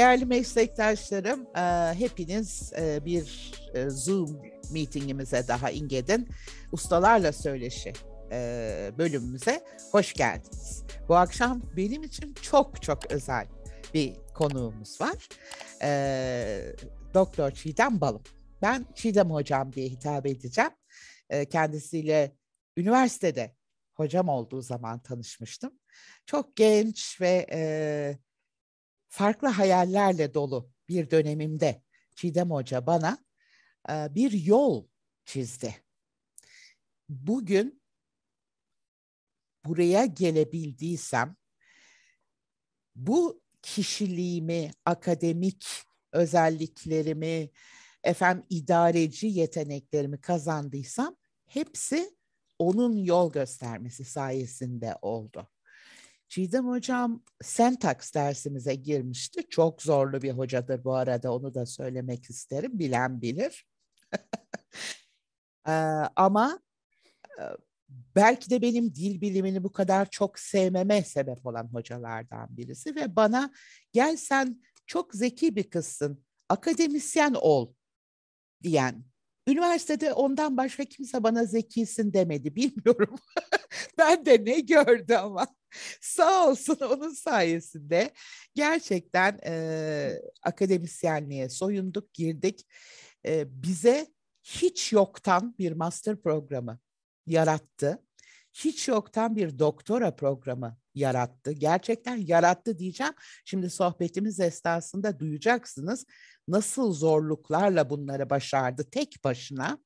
Değerli meslektaşlarım, e, hepiniz e, bir e, Zoom meetingimize daha ingedin. Ustalarla Söyleşi bölümümüze hoş geldiniz. Bu akşam benim için çok çok özel bir konuğumuz var. Doktor Çiğdem Balım. Ben Çiğdem Hocam diye hitap edeceğim. Kendisiyle üniversitede hocam olduğu zaman tanışmıştım. Çok genç ve farklı hayallerle dolu bir dönemimde Çiğdem Hoca bana e, bir yol çizdi. Bugün buraya gelebildiysem bu kişiliğimi, akademik özelliklerimi, efem idareci yeteneklerimi kazandıysam hepsi onun yol göstermesi sayesinde oldu. Çiğdem Hocam sentaks dersimize girmişti. Çok zorlu bir hocadır bu arada onu da söylemek isterim. Bilen bilir. ee, ama e, belki de benim dil bilimini bu kadar çok sevmeme sebep olan hocalardan birisi ve bana gel sen çok zeki bir kızsın, akademisyen ol diyen. Üniversitede ondan başka kimse bana zekisin demedi, bilmiyorum. ben de ne gördü ama. Sağ olsun onun sayesinde gerçekten e, akademisyenliğe soyunduk, girdik. E, bize hiç yoktan bir master programı yarattı. Hiç yoktan bir doktora programı yarattı. Gerçekten yarattı diyeceğim. Şimdi sohbetimiz esnasında duyacaksınız nasıl zorluklarla bunları başardı tek başına.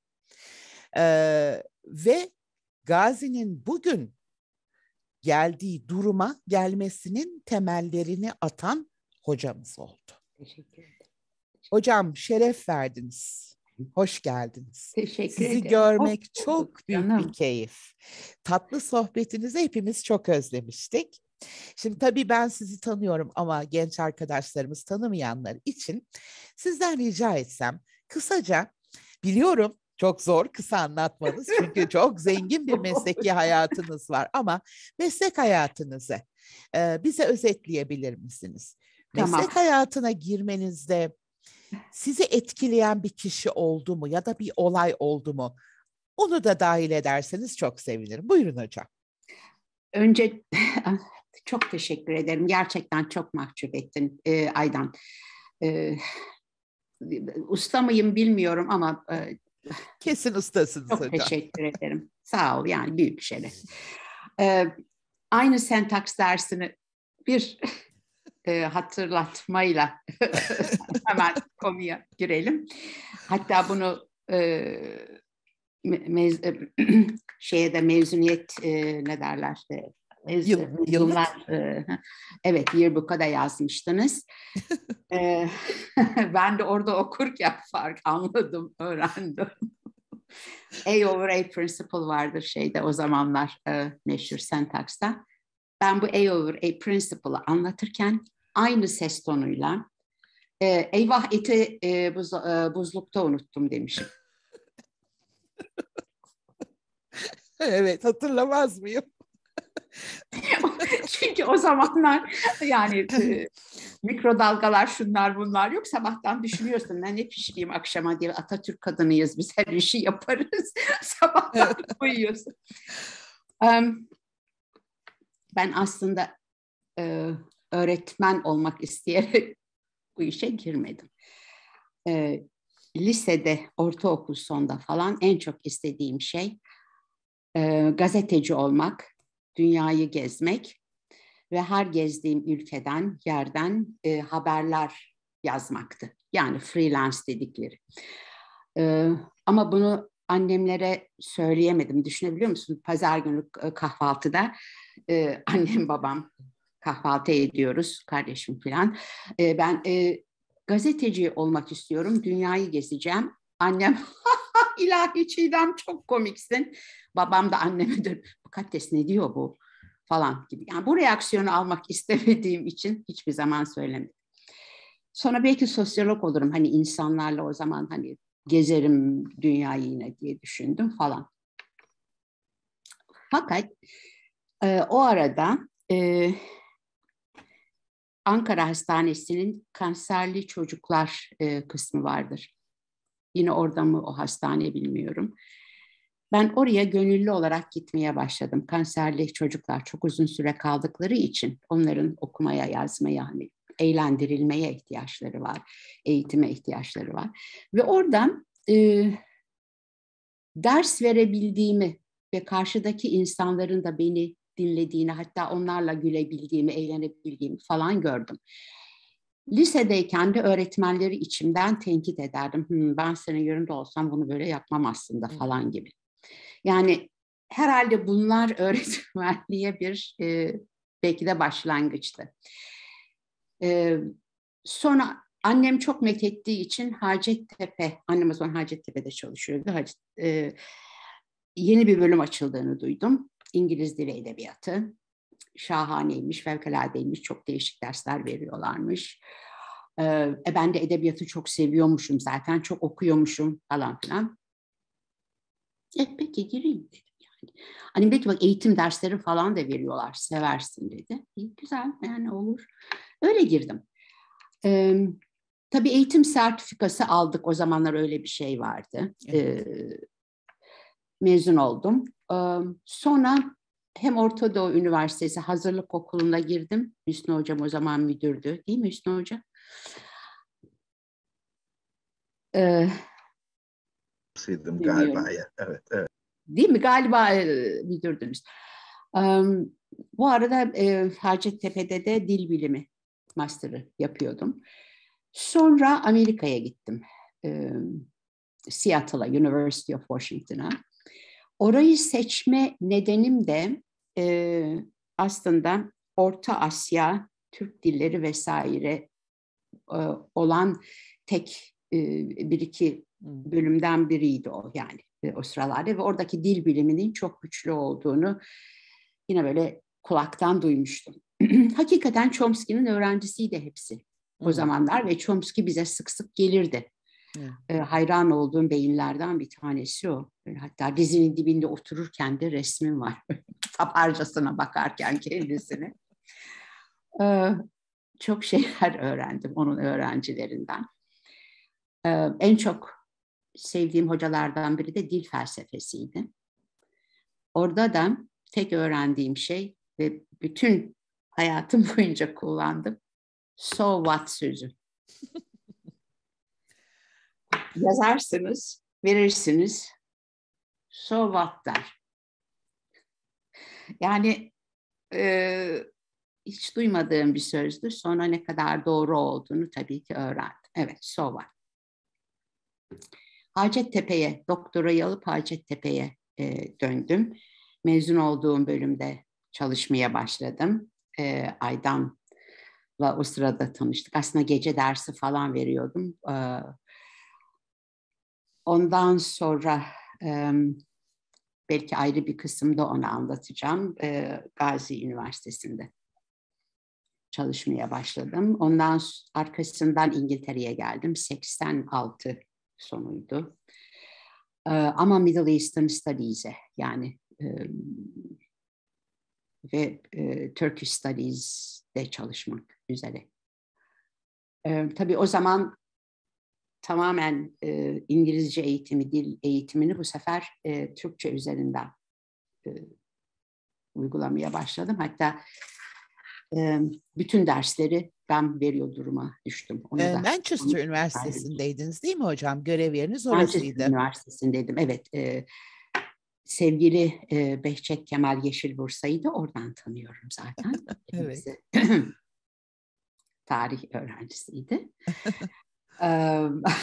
Ee, ve Gazi'nin bugün geldiği duruma gelmesinin temellerini atan hocamız oldu. Teşekkür ederim. Hocam şeref verdiniz. Hoş geldiniz. Teşekkür Sizi ederim. Sizi görmek Hoş çok büyük canım. bir keyif. Tatlı sohbetinizi hepimiz çok özlemiştik. Şimdi tabii ben sizi tanıyorum ama genç arkadaşlarımız tanımayanlar için sizden rica etsem kısaca biliyorum çok zor kısa anlatmanız çünkü çok zengin bir mesleki hayatınız var ama meslek hayatınızı e, bize özetleyebilir misiniz? Meslek tamam. hayatına girmenizde sizi etkileyen bir kişi oldu mu ya da bir olay oldu mu? Onu da dahil ederseniz çok sevinirim. Buyurun hocam. Önce çok teşekkür ederim. Gerçekten çok mahcup ettin e, Aydan. E, usta mıyım bilmiyorum ama e, Kesin ustasınız Çok hocam. teşekkür ederim. Sağ ol yani büyük şeref. Ee, aynı sentaks dersini bir e, hatırlatmayla hemen konuya girelim. Hatta bunu e, mez, şeye de mezuniyet e, ne derler de. Yıl, yıllar e, evet yearbook'a da yazmıştınız. e, ben de orada okurken fark anladım, öğrendim. A over A principle vardır şeyde o zamanlar e, meşhur sentaksta. Ben bu A over A principle'ı anlatırken aynı ses tonuyla e, eyvah eti e, buz, e, buzlukta unuttum demişim. evet hatırlamaz mıyım? Çünkü o zamanlar yani e, mikrodalgalar şunlar bunlar yok. Sabahtan düşünüyorsun ben ne pişireyim akşama diye Atatürk kadınıyız biz her işi yaparız. Sabahtan uyuyorsun. Um, ben aslında e, öğretmen olmak isteyerek bu işe girmedim. E, lisede, ortaokul sonda falan en çok istediğim şey e, gazeteci olmak dünyayı gezmek ve her gezdiğim ülkeden, yerden e, haberler yazmaktı. Yani freelance dedikleri. E, ama bunu annemlere söyleyemedim. Düşünebiliyor musun? Pazar günü e, kahvaltıda e, annem babam kahvaltı ediyoruz kardeşim falan E, ben e, gazeteci olmak istiyorum. Dünyayı gezeceğim. Annem ilahi Çiğdem çok komiksin. Babam da anneme dönüp mukaddes ne diyor bu falan gibi. Yani bu reaksiyonu almak istemediğim için hiçbir zaman söylemedim. Sonra belki sosyolog olurum. Hani insanlarla o zaman hani gezerim dünyayı yine diye düşündüm falan. Fakat e, o arada e, Ankara Hastanesi'nin kanserli çocuklar e, kısmı vardır. Yine orada mı o hastane bilmiyorum. Ben oraya gönüllü olarak gitmeye başladım. Kanserli çocuklar çok uzun süre kaldıkları için onların okumaya, yazmaya, hani eğlendirilmeye ihtiyaçları var, eğitime ihtiyaçları var. Ve oradan e, ders verebildiğimi ve karşıdaki insanların da beni dinlediğini, hatta onlarla gülebildiğimi, eğlenebildiğimi falan gördüm. Lisedeyken de öğretmenleri içimden tenkit ederdim. Hı, hmm, ben senin yerinde olsam bunu böyle yapmam aslında falan gibi. Yani herhalde bunlar öğretmenliğe bir e, belki de başlangıçtı. E, sonra annem çok methettiği için Hacettepe, annem o zaman Hacettepe'de çalışıyordu. Hacet, e, yeni bir bölüm açıldığını duydum. İngiliz Dili Edebiyatı şahaneymiş, fevkaladeymiş, çok değişik dersler veriyorlarmış. E, ben de edebiyatı çok seviyormuşum zaten, çok okuyormuşum falan filan. E peki gireyim dedim yani. Hani dedi bak eğitim dersleri falan da veriyorlar, seversin dedi. E, güzel yani olur. Öyle girdim. E, tabii eğitim sertifikası aldık, o zamanlar öyle bir şey vardı. Evet. E, mezun oldum. E, sonra hem Orta Doğu Üniversitesi hazırlık okuluna girdim. Hüsnü Hocam o zaman müdürdü. Değil mi Hüsnü hocam? Ee, Sıydım galiba. Evet, evet. Değil mi? Galiba e, müdürdünüz. Ee, bu arada e, Hacettepe'de de dil bilimi master'ı yapıyordum. Sonra Amerika'ya gittim. Ee, Seattle'a, University of Washington'a. Orayı seçme nedenim de e, aslında Orta Asya, Türk dilleri vesaire e, olan tek e, bir iki bölümden biriydi o yani o sıralarda ve oradaki dil biliminin çok güçlü olduğunu yine böyle kulaktan duymuştum. Hakikaten Chomsky'nin öğrencisiydi hepsi o zamanlar ve Chomsky bize sık sık gelirdi. E, hayran olduğum beyinlerden bir tanesi o. Hatta dizinin dibinde otururken de resmim var. Taparcasına bakarken kendisini. E, çok şeyler öğrendim onun öğrencilerinden. E, en çok sevdiğim hocalardan biri de dil felsefesiydi. Orada da tek öğrendiğim şey ve bütün hayatım boyunca kullandım. So what sözü yazarsınız, verirsiniz. So what der. Yani e, hiç duymadığım bir sözdü. Sonra ne kadar doğru olduğunu tabii ki öğrendim. Evet, so what. Hacettepe'ye, doktorayı alıp Hacettepe'ye e, döndüm. Mezun olduğum bölümde çalışmaya başladım. E, Aydan'la o sırada tanıştık. Aslında gece dersi falan veriyordum. E, Ondan sonra e, belki ayrı bir kısımda onu anlatacağım. E, Gazi Üniversitesi'nde çalışmaya başladım. Ondan arkasından İngiltere'ye geldim. 86 sonuydu. E, ama Middle Eastern Studies'e yani e, ve e, Turkish Studies'de çalışmak üzere. E, tabii o zaman tamamen e, İngilizce eğitimi, dil eğitimini bu sefer e, Türkçe üzerinden e, uygulamaya başladım. Hatta e, bütün dersleri ben veriyor duruma düştüm. Onu e, da, Manchester Üniversitesi'ndeydiniz değil mi hocam? Görev yeriniz orasıydı. Manchester Üniversitesi'ndeydim, evet. E, sevgili e, Behçet Kemal Yeşil Bursa'yı da oradan tanıyorum zaten. evet. tarih öğrencisiydi.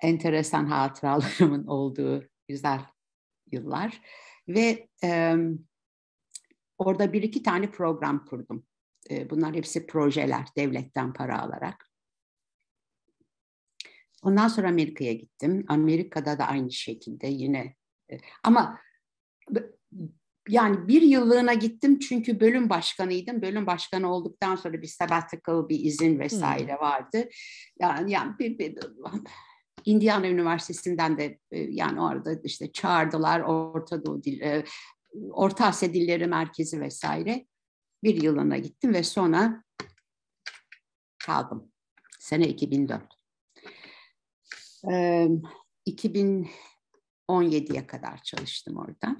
enteresan hatıralarımın olduğu güzel yıllar ve e, orada bir iki tane program kurdum. bunlar hepsi projeler, devletten para alarak. Ondan sonra Amerika'ya gittim. Amerika'da da aynı şekilde yine ama yani bir yıllığına gittim çünkü bölüm başkanıydım. Bölüm başkanı olduktan sonra bir sabbatical, bir izin vesaire hmm. vardı. Yani, yani bir, bir, Indiana Üniversitesi'nden de e, yani orada işte çağırdılar Orta Doğu dil, e, Orta Asya Dilleri Merkezi vesaire. Bir yılına gittim ve sonra kaldım. Sene 2004. Ee, 2017'ye kadar çalıştım orada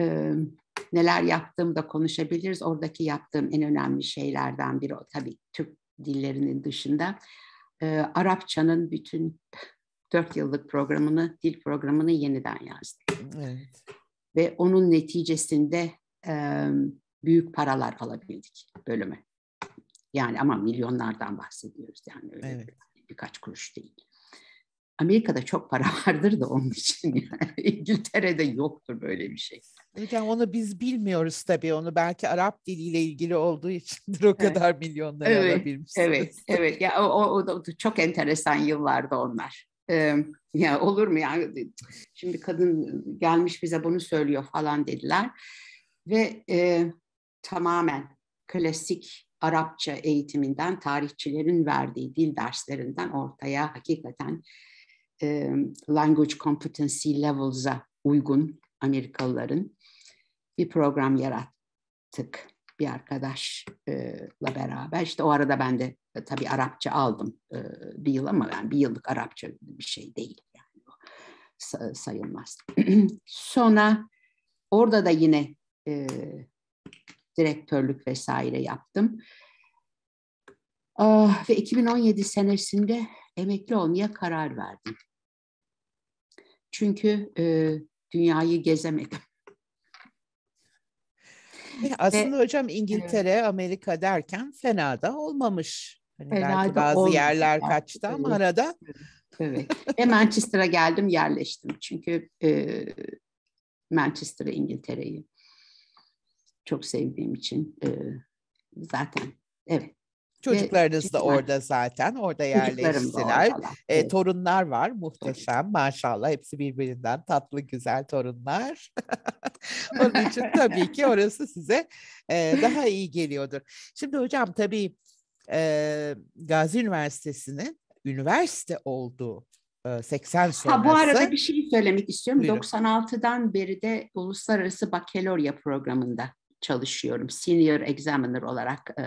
e, neler yaptığımı da konuşabiliriz. Oradaki yaptığım en önemli şeylerden biri o tabii Türk dillerinin dışında. E, Arapçanın bütün dört yıllık programını, dil programını yeniden yazdım. Evet. Ve onun neticesinde e, büyük paralar alabildik bölüme. Yani ama milyonlardan bahsediyoruz yani öyle evet. bir, birkaç kuruş değil. Amerika'da çok para vardır da onun için yani. İngiltere'de yoktur böyle bir şey. Yani onu biz bilmiyoruz tabii. Onu belki Arap diliyle ilgili olduğu içindir o evet. kadar milyonları evet, alabilmişsiniz. Evet, evet. Ya, o, o, o çok enteresan yıllardı onlar. Ee, ya olur mu yani şimdi kadın gelmiş bize bunu söylüyor falan dediler ve e, tamamen klasik Arapça eğitiminden tarihçilerin verdiği dil derslerinden ortaya hakikaten e, language competency levels'a uygun Amerikalıların bir program yarattık bir arkadaşla beraber. İşte o arada ben de e, tabii Arapça aldım e, bir yıl ama ben yani bir yıllık Arapça bir şey değil yani sayılmaz. Sonra orada da yine e, direktörlük vesaire yaptım. Ah, ve 2017 senesinde emekli olmaya karar verdim. Çünkü e, dünyayı gezemedim. Eh, aslında Ve, hocam İngiltere, evet. Amerika derken fena da olmamış. Hani fena belki da bazı olmadı. yerler yani. kaçtı ama evet. arada. Evet. Ve Manchester'a geldim, yerleştim. Çünkü e, Manchester'ı, İngiltere'yi çok sevdiğim için e, zaten evet Çocuklarınız da orada zaten. Orada yerleştiler. E, torunlar var muhteşem maşallah. Hepsi birbirinden tatlı güzel torunlar. Onun için tabii ki orası size e, daha iyi geliyordur. Şimdi hocam tabii e, Gazi Üniversitesi'nin üniversite olduğu 80 sonrası. Ha, bu arada bir şey söylemek istiyorum. Buyurun. 96'dan beri de uluslararası bakalorya programında çalışıyorum. Senior examiner olarak e,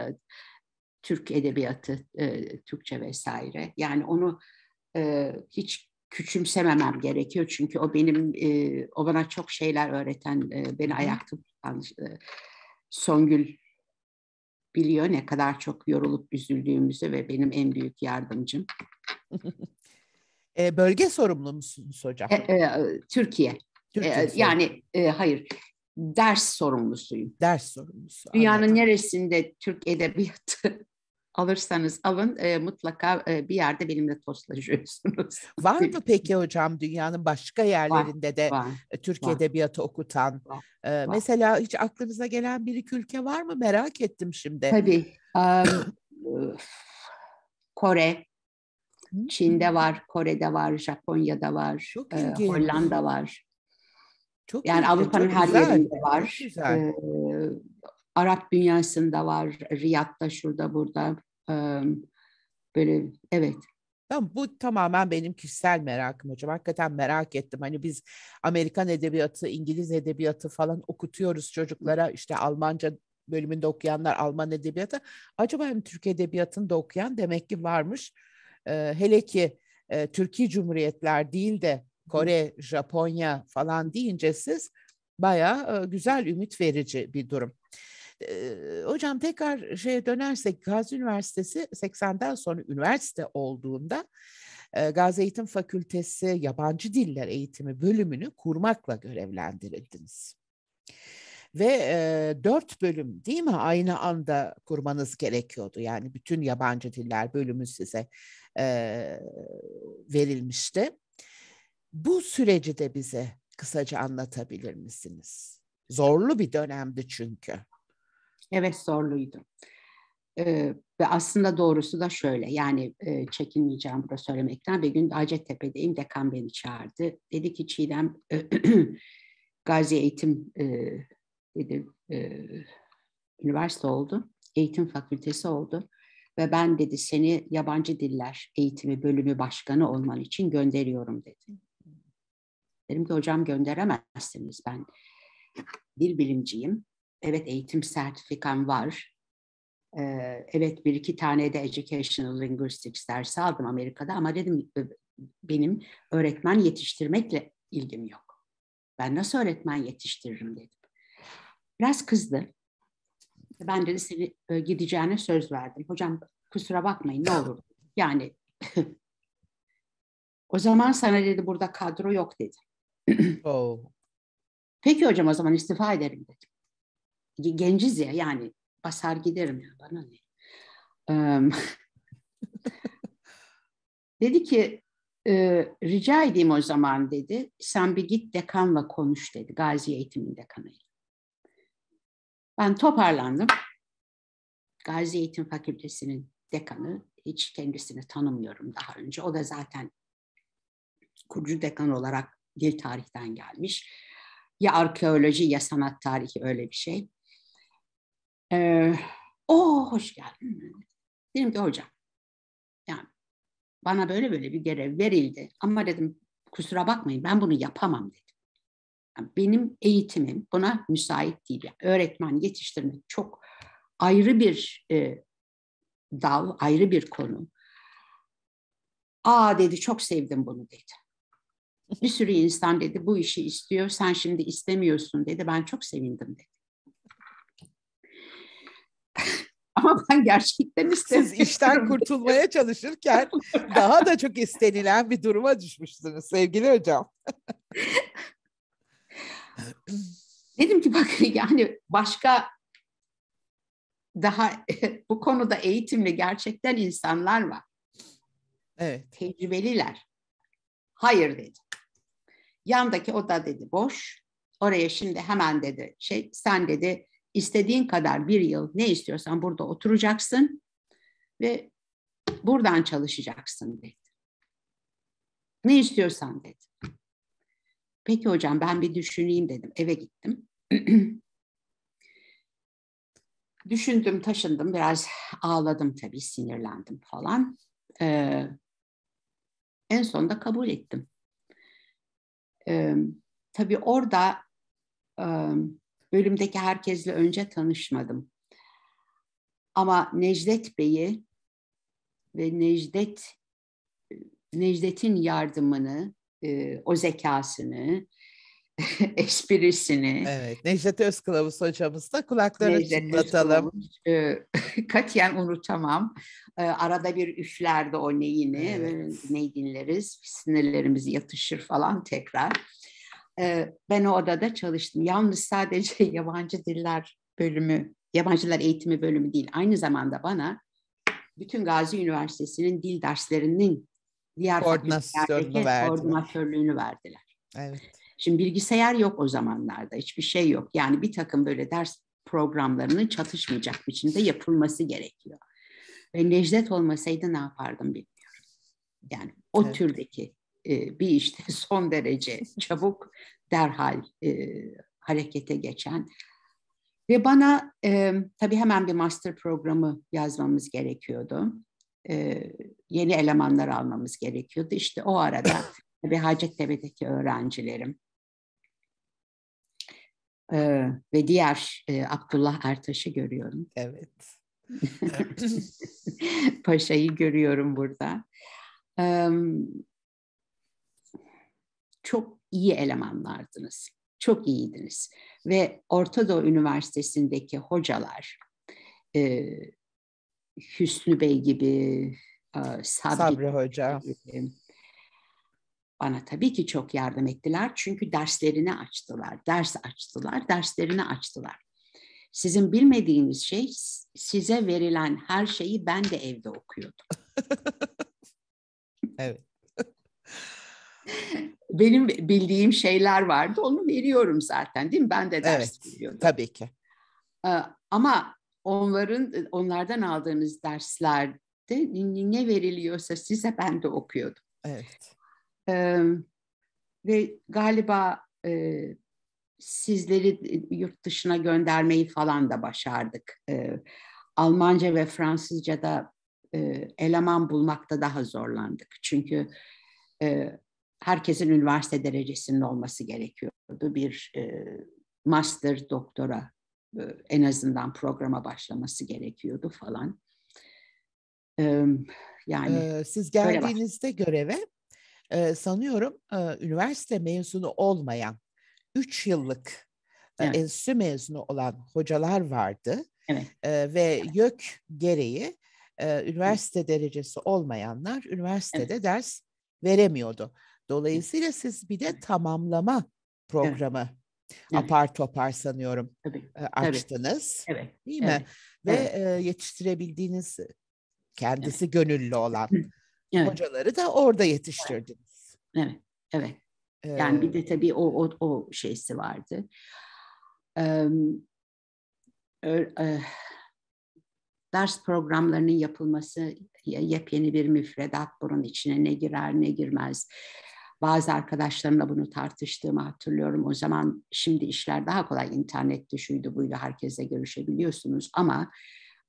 Türk edebiyatı, e, Türkçe vesaire. Yani onu e, hiç küçümsememem gerekiyor çünkü o benim e, o bana çok şeyler öğreten, e, beni ayakta tutan e, Songül biliyor ne kadar çok yorulup üzüldüğümüzü ve benim en büyük yardımcım. e, bölge sorumlu musunuz hocam? E, e, Türkiye. Türkiye e, yani e, hayır ders sorumlusuyum. Ders sorumlusu. Dünyanın anladım. neresinde Türk edebiyatı alırsanız alın e, mutlaka e, bir yerde benimle toslaşıyorsunuz. Var mı peki şey. hocam dünyanın başka yerlerinde var, de var, Türk var, Edebiyatı okutan? Var, e, var. Mesela hiç aklınıza gelen bir iki ülke var mı? Merak ettim şimdi. Tabii. Um, Kore, hmm. Çin'de var, Kore'de var, Japonya'da var, Çok e, Hollanda var. Çok yani Avrupa'nın her yerinde var. Güzel. Ee, Arap dünyasında var, Riyad'da, şurada, burada böyle evet Tamam, bu tamamen benim kişisel merakım hocam. Hakikaten merak ettim. Hani biz Amerikan edebiyatı, İngiliz edebiyatı falan okutuyoruz çocuklara. İşte Almanca bölümünde okuyanlar Alman edebiyatı. Acaba hem hani Türk edebiyatını da okuyan demek ki varmış. Ee, hele ki e, Türkiye Cumhuriyetler değil de Kore, Japonya falan deyince siz bayağı e, güzel, ümit verici bir durum hocam tekrar şeye dönersek Gazi Üniversitesi 80'den sonra üniversite olduğunda e, Gazi Eğitim Fakültesi Yabancı Diller Eğitimi bölümünü kurmakla görevlendirildiniz. Ve e, dört bölüm değil mi aynı anda kurmanız gerekiyordu. Yani bütün yabancı diller bölümü size e, verilmişti. Bu süreci de bize kısaca anlatabilir misiniz? Zorlu bir dönemdi çünkü. Evet zorluydu. Ee, ve aslında doğrusu da şöyle yani e, çekinmeyeceğim burada söylemekten. Bir gün Hacettepe'deyim dekan beni çağırdı. Dedi ki Çiğdem Gazi Eğitim e, dedi, e, üniversite oldu. Eğitim fakültesi oldu. Ve ben dedi seni yabancı diller eğitimi bölümü başkanı olman için gönderiyorum dedi. Dedim ki hocam gönderemezsiniz ben dil bilimciyim Evet eğitim sertifikam var. evet bir iki tane de Educational Linguistics dersi aldım Amerika'da ama dedim benim öğretmen yetiştirmekle ilgim yok. Ben nasıl öğretmen yetiştiririm dedim. Biraz kızdı. Ben dedi seni gideceğine söz verdim. Hocam kusura bakmayın ne olur. Yani o zaman sana dedi burada kadro yok dedi. oh. Peki hocam o zaman istifa ederim dedim genciz ya yani basar giderim ya bana ne. dedi ki e, rica edeyim o zaman dedi sen bir git dekanla konuş dedi Gazi Eğitim'in dekanıyla. Ben toparlandım. Gazi Eğitim Fakültesi'nin dekanı hiç kendisini tanımıyorum daha önce. O da zaten kurucu dekan olarak dil tarihten gelmiş. Ya arkeoloji ya sanat tarihi öyle bir şey. Ee, o oh, hoş geldin. Dedim ki hocam yani bana böyle böyle bir görev verildi ama dedim kusura bakmayın ben bunu yapamam dedim. Yani benim eğitimim buna müsait değil. Yani öğretmen yetiştirmek çok ayrı bir e, dal, ayrı bir konu. Aa dedi çok sevdim bunu dedi. Bir sürü insan dedi bu işi istiyor sen şimdi istemiyorsun dedi ben çok sevindim dedi. Ama ben gerçekten istemiyorum. Siz işten kurtulmaya çalışırken daha da çok istenilen bir duruma düşmüşsünüz sevgili hocam. Dedim ki bak yani başka daha bu konuda eğitimli gerçekten insanlar var. Evet. Tecrübeliler. Hayır dedi. Yandaki oda dedi boş. Oraya şimdi hemen dedi şey sen dedi istediğin kadar bir yıl ne istiyorsan burada oturacaksın ve buradan çalışacaksın dedi. Ne istiyorsan dedi. Peki hocam ben bir düşüneyim dedim. Eve gittim. Düşündüm, taşındım. Biraz ağladım tabii, sinirlendim falan. Ee, en sonunda kabul ettim. Ee, tabii orada e, bölümdeki herkesle önce tanışmadım. Ama Necdet Bey'i ve Necdet Necdet'in yardımını, e, o zekasını, esprisini. Evet, Necdet Özkılavuz hocamız da kulaklarını Necdet çınlatalım. E, katiyen unutamam. E, arada bir üflerdi o neyini, evet. E, neyi dinleriz, sinirlerimiz yatışır falan tekrar. Ee, ben o odada çalıştım. Yalnız sadece yabancı diller bölümü, yabancılar eğitimi bölümü değil. Aynı zamanda bana bütün Gazi Üniversitesi'nin dil derslerinin diğer koordinasyonunu verdiler. koordinatörlüğünü verdiler. Evet. Şimdi bilgisayar yok o zamanlarda. Hiçbir şey yok. Yani bir takım böyle ders programlarının çatışmayacak biçimde yapılması gerekiyor. Ve Necdet olmasaydı ne yapardım bilmiyorum. Yani o evet. türdeki e, bir işte son derece çabuk, derhal e, harekete geçen ve bana e, tabii hemen bir master programı yazmamız gerekiyordu. E, yeni elemanlar almamız gerekiyordu. İşte o arada tabii Hacettepe'deki öğrencilerim e, ve diğer e, Abdullah Ertaş'ı görüyorum. Evet. Paşa'yı görüyorum burada. Um, çok iyi elemanlardınız. Çok iyiydiniz. Ve Orta Doğu Üniversitesi'ndeki hocalar, e, Hüsnü Bey gibi, e, Sabri, Sabri Hoca gibi, bana tabii ki çok yardım ettiler. Çünkü derslerini açtılar, ders açtılar, derslerini açtılar. Sizin bilmediğiniz şey size verilen her şeyi ben de evde okuyordum. evet. benim bildiğim şeyler vardı. Onu veriyorum zaten değil mi? Ben de ders evet, veriyordum. Tabii ki. Ee, ama onların onlardan aldığımız derslerde ne veriliyorsa size ben de okuyordum. Evet. ve galiba sizleri e, yurt dışına göndermeyi falan da başardık. Almanca ve Fransızca'da eleman bulmakta daha zorlandık. Çünkü herkesin üniversite derecesinin olması gerekiyordu. Bir e, master doktora e, en azından programa başlaması gerekiyordu falan. E, yani ee, siz geldiğinizde göreve e, sanıyorum e, üniversite mezunu olmayan 3 yıllık e, evet. enstitü mezunu olan hocalar vardı. Evet. E, ve YÖK gereği e, üniversite evet. derecesi olmayanlar üniversitede evet. ders veremiyordu. Dolayısıyla siz bir de tamamlama programı evet. apar topar sanıyorum e, Tabii. açtınız. Evet. Değil mi? Evet. Ve evet. E, yetiştirebildiğiniz kendisi evet. gönüllü olan evet. hocaları da orada yetiştirdiniz. Evet. Evet. Yani bir de tabii o o, o şeysi vardı. Ee, ders programlarının yapılması yepyeni bir müfredat bunun içine ne girer ne girmez bazı arkadaşlarımla bunu tartıştığımı hatırlıyorum. O zaman şimdi işler daha kolay internette şuydu buydu herkese görüşebiliyorsunuz ama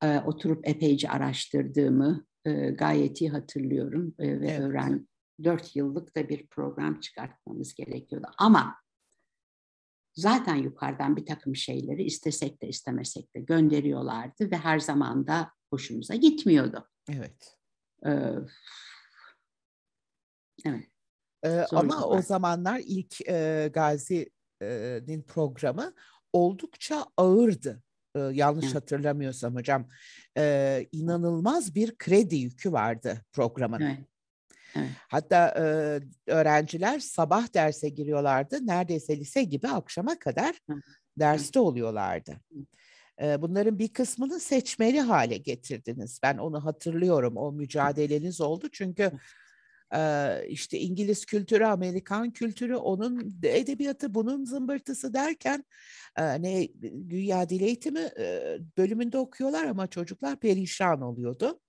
e, oturup epeyce araştırdığımı e, gayet iyi hatırlıyorum e, ve evet. öğren dört yıllık da bir program çıkartmamız gerekiyordu. Ama zaten yukarıdan bir takım şeyleri istesek de istemesek de gönderiyorlardı ve her zaman da hoşumuza gitmiyordu. Evet. evet. Ee, ama o zamanlar ilk e, Gazi'nin programı oldukça ağırdı. Ee, yanlış evet. hatırlamıyorsam hocam. Ee, inanılmaz bir kredi yükü vardı programın. Evet. Evet. Hatta e, öğrenciler sabah derse giriyorlardı. Neredeyse lise gibi akşama kadar evet. derste oluyorlardı. E, bunların bir kısmını seçmeli hale getirdiniz. Ben onu hatırlıyorum. O mücadeleniz oldu. Çünkü işte İngiliz kültürü, Amerikan kültürü, onun edebiyatı, bunun zımbırtısı derken ne güya dil eğitimi bölümünde okuyorlar ama çocuklar perişan oluyordu.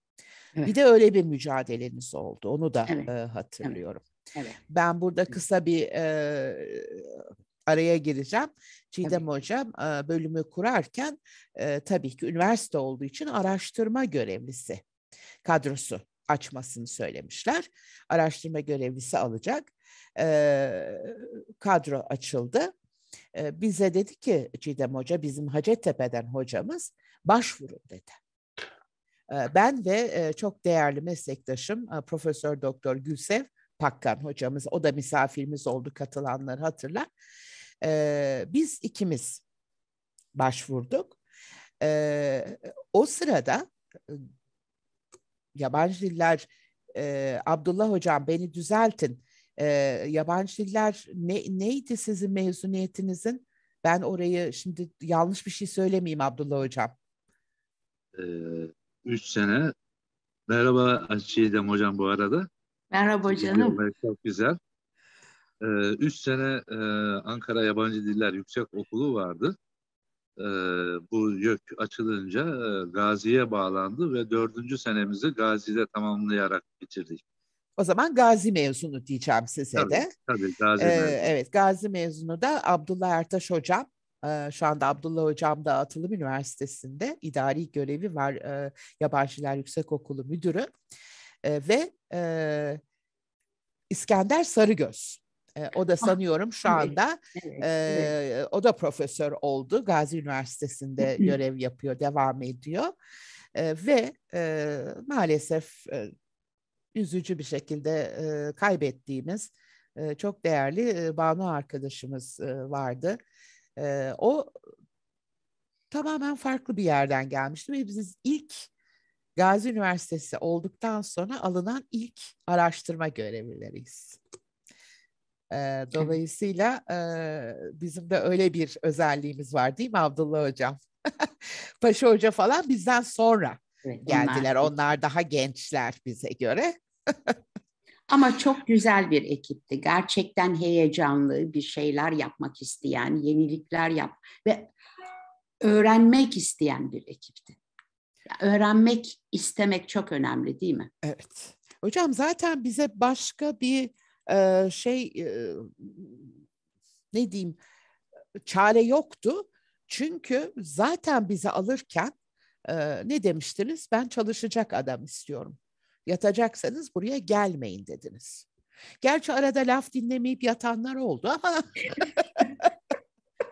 Evet. Bir de öyle bir mücadeleniz oldu. Onu da evet. hatırlıyorum. Evet. evet. Ben burada kısa bir araya gireceğim. Çiğdem tabii. Hocam bölümü kurarken tabii ki üniversite olduğu için araştırma görevlisi kadrosu açmasını söylemişler. Araştırma görevlisi alacak. E, kadro açıldı. E, bize dedi ki Cidem Hoca bizim Hacettepe'den hocamız başvurun dedi. E, ben ve e, çok değerli meslektaşım e, Profesör Doktor Gülsev Pakkan hocamız o da misafirimiz oldu katılanlar hatırlar. E, biz ikimiz başvurduk. E, o sırada yabancı diller e, Abdullah hocam beni düzeltin. E, yabancı diller ne, neydi sizin mezuniyetinizin? Ben orayı şimdi yanlış bir şey söylemeyeyim Abdullah hocam. E, üç sene. Merhaba Çiğdem hocam bu arada. Merhaba canım. Çok güzel. Ee, üç sene e, Ankara Yabancı Diller Yüksek Okulu vardı e, bu YÖK açılınca e, Gazi'ye bağlandı ve dördüncü senemizi Gazi'de tamamlayarak bitirdik. O zaman Gazi mezunu diyeceğim size tabii, de. Tabii Gazi ee, mezunu. Evet Gazi mezunu da Abdullah Ertaş hocam. Ee, şu anda Abdullah Hocam da Atılım Üniversitesi'nde idari görevi var e, Yabancılar Yüksekokulu Müdürü ve e, İskender Sarıgöz e, o da ah, sanıyorum şu anda e, o da profesör oldu. Gazi Üniversitesi'nde görev yapıyor, devam ediyor. E, ve e, maalesef e, üzücü bir şekilde e, kaybettiğimiz e, çok değerli e, Banu arkadaşımız e, vardı. E, o tamamen farklı bir yerden gelmişti ve biz ilk Gazi Üniversitesi olduktan sonra alınan ilk araştırma görevlileriyiz. E, dolayısıyla e, bizim de öyle bir özelliğimiz var değil mi Abdullah Hocam? Paşa Hoca falan bizden sonra evet, geldiler. Onlar. onlar daha gençler bize göre. Ama çok güzel bir ekipti. Gerçekten heyecanlı bir şeyler yapmak isteyen, yenilikler yap ve öğrenmek isteyen bir ekipti. Öğrenmek istemek çok önemli değil mi? Evet. Hocam zaten bize başka bir şey ne diyeyim çare yoktu. Çünkü zaten bizi alırken ne demiştiniz? Ben çalışacak adam istiyorum. Yatacaksanız buraya gelmeyin dediniz. Gerçi arada laf dinlemeyip yatanlar oldu ama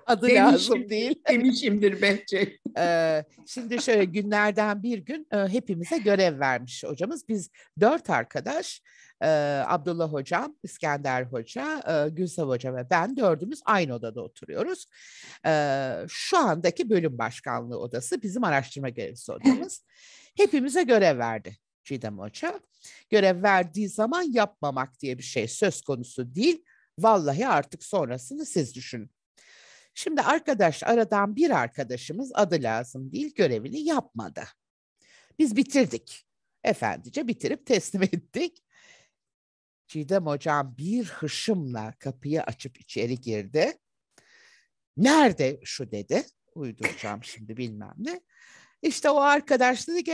adı demişim, lazım değil. Demişimdir bence. Ee, şimdi şöyle günlerden bir gün e, hepimize görev vermiş hocamız. Biz dört arkadaş e, Abdullah Hoca, İskender Hoca, e, Gülsev Hoca ve ben dördümüz aynı odada oturuyoruz. E, şu andaki bölüm başkanlığı odası bizim araştırma görevlisi odamız. Hepimize görev verdi Cidem Hoca. Görev verdiği zaman yapmamak diye bir şey söz konusu değil. Vallahi artık sonrasını siz düşünün. Şimdi arkadaş aradan bir arkadaşımız adı lazım değil görevini yapmadı. Biz bitirdik efendice bitirip teslim ettik. Çiğdem Hocam bir hışımla kapıyı açıp içeri girdi. Nerede şu dedi. Uyduracağım şimdi bilmem ne. İşte o arkadaş dedi ki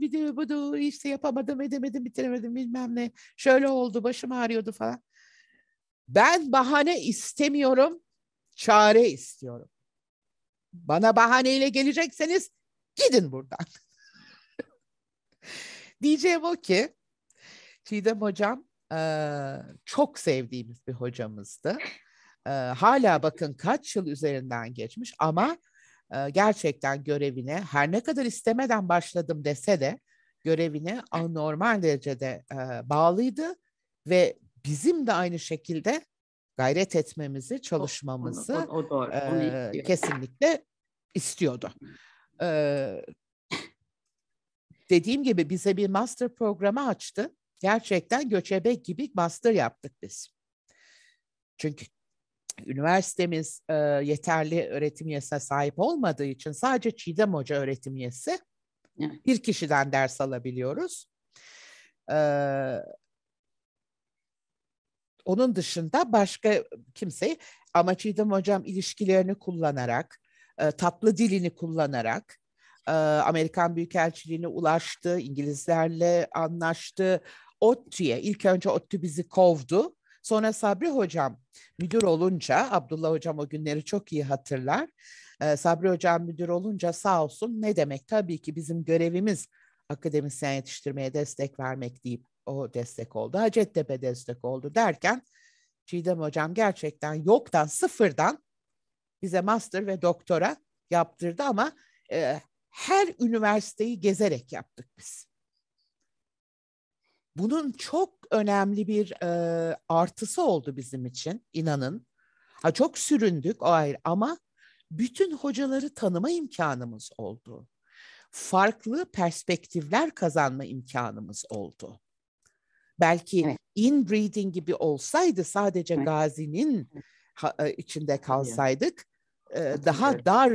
video budu işte yapamadım edemedim bitiremedim bilmem ne. Şöyle oldu başım ağrıyordu falan. Ben bahane istemiyorum. Çare istiyorum. Bana bahaneyle gelecekseniz gidin buradan. Diyeceğim o ki Çiğdem hocam çok sevdiğimiz bir hocamızdı. hala bakın kaç yıl üzerinden geçmiş ama gerçekten görevine her ne kadar istemeden başladım dese de görevine anormal derecede bağlıydı ve bizim de aynı şekilde gayret etmemizi, çalışmamızı o, o, o doğru, e, kesinlikle istiyordu. dediğim gibi bize bir master programı açtı gerçekten göçebe gibi bastır yaptık biz. Çünkü üniversitemiz e, yeterli öğretim üyesine sahip olmadığı için sadece Çiğdem Hoca öğretim üyesi evet. bir kişiden ders alabiliyoruz. E, onun dışında başka kimse. ama Çiğdem Hocam ilişkilerini kullanarak, e, tatlı dilini kullanarak, e, Amerikan Büyükelçiliğine ulaştı, İngilizlerle anlaştı, ODTÜ'ye ilk önce ODTÜ bizi kovdu. Sonra Sabri hocam müdür olunca Abdullah hocam o günleri çok iyi hatırlar. Ee, Sabri hocam müdür olunca sağ olsun ne demek tabii ki bizim görevimiz akademisyen yetiştirmeye destek vermek deyip o destek oldu. Hacettepe destek oldu derken Çiğdem hocam gerçekten yoktan sıfırdan bize master ve doktora yaptırdı ama e, her üniversiteyi gezerek yaptık biz bunun çok önemli bir e, artısı oldu bizim için inanın. Ha çok süründük o ayrı ama bütün hocaları tanıma imkanımız oldu. Farklı perspektifler kazanma imkanımız oldu. Belki evet. inbreeding gibi olsaydı sadece evet. Gazi'nin e, içinde kalsaydık daha dar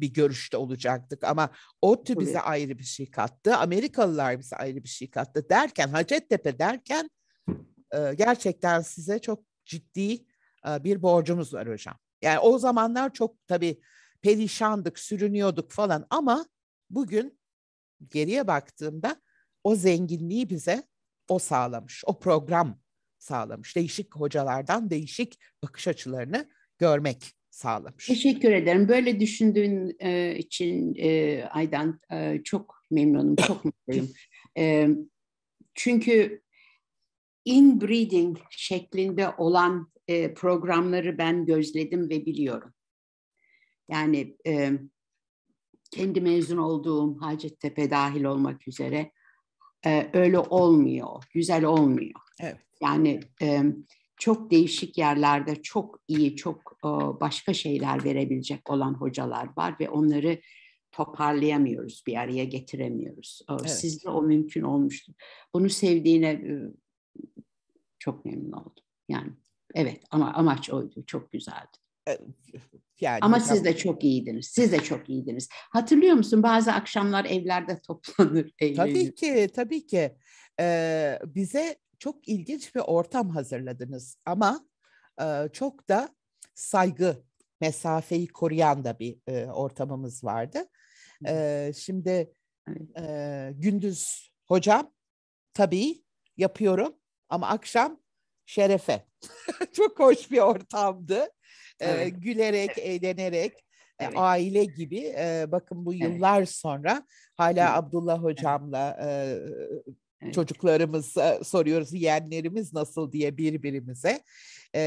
bir görüşte olacaktık ama ODTÜ bize ayrı bir şey kattı, Amerikalılar bize ayrı bir şey kattı derken, Hacettepe derken gerçekten size çok ciddi bir borcumuz var hocam. Yani o zamanlar çok tabii perişandık, sürünüyorduk falan ama bugün geriye baktığımda o zenginliği bize o sağlamış, o program sağlamış. Değişik hocalardan değişik bakış açılarını görmek sağlamış. Teşekkür ederim. Böyle düşündüğün e, için e, Aydan e, çok memnunum, çok mutluyum. E, çünkü inbreeding şeklinde olan e, programları ben gözledim ve biliyorum. Yani e, kendi mezun olduğum Hacettepe dahil olmak üzere e, öyle olmuyor, güzel olmuyor. Evet. Yani e, çok değişik yerlerde çok iyi, çok e, başka şeyler verebilecek olan hocalar var ve onları toparlayamıyoruz, bir araya getiremiyoruz. E, evet. Sizde o mümkün olmuştu. Bunu sevdiğine e, çok memnun oldum. Yani evet ama amaç oydu. Çok güzeldi. Yani Ama siz de çok iyiydiniz. Siz de çok iyiydiniz. Hatırlıyor musun bazı akşamlar evlerde toplanır. Eğlenir. Tabii ki, tabii ki. Ee, bize çok ilginç bir ortam hazırladınız ama e, çok da saygı, mesafeyi koruyan da bir e, ortamımız vardı. E, şimdi e, gündüz hocam tabii yapıyorum ama akşam şerefe. çok hoş bir ortamdı. E, evet. gülerek, eğlenerek e, evet. aile gibi. E, bakın bu yıllar evet. sonra hala evet. Abdullah hocamla e, Evet. Çocuklarımıza soruyoruz yeğenlerimiz nasıl diye birbirimize. Ee,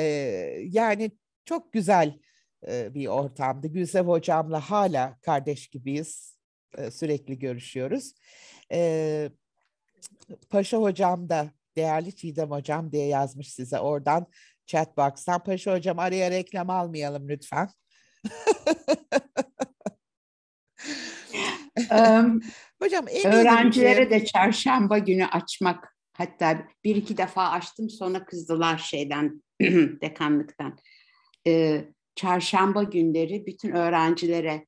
yani çok güzel e, bir ortamdı. Gülsev hocamla hala kardeş gibiyiz. Ee, sürekli görüşüyoruz. Ee, Paşa hocam da değerli Çiğdem hocam diye yazmış size oradan chatboxtan Paşa hocam araya reklam almayalım lütfen. Hocam öğrencilere de çarşamba günü açmak hatta bir iki defa açtım sonra kızdılar şeyden dekanlıktan. Ee, çarşamba günleri bütün öğrencilere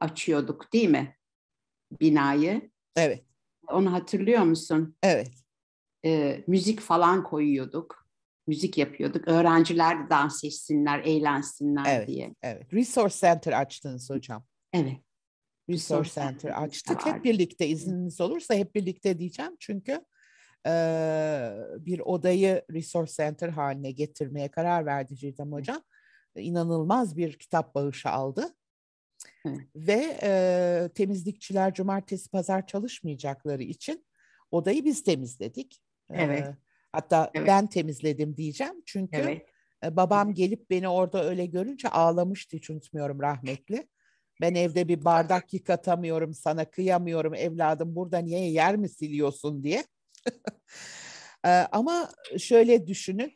açıyorduk değil mi binayı? Evet. Onu hatırlıyor musun? Evet. Ee, müzik falan koyuyorduk. Müzik yapıyorduk. Öğrenciler de dans etsinler, eğlensinler evet, diye. Evet. Resource Center açtınız hocam. Evet. Resource Center açtık. Hep birlikte izniniz olursa hep birlikte diyeceğim çünkü e, bir odayı Resource Center haline getirmeye karar verdi Cidem Hocam. İnanılmaz bir kitap bağışı aldı. Ve e, temizlikçiler cumartesi pazar çalışmayacakları için odayı biz temizledik. Evet. E, hatta evet. ben temizledim diyeceğim çünkü evet. babam gelip beni orada öyle görünce ağlamıştı hiç unutmuyorum rahmetli. Ben evde bir bardak yıkatamıyorum, sana kıyamıyorum evladım burada niye yer mi siliyorsun diye. Ee, ama şöyle düşünün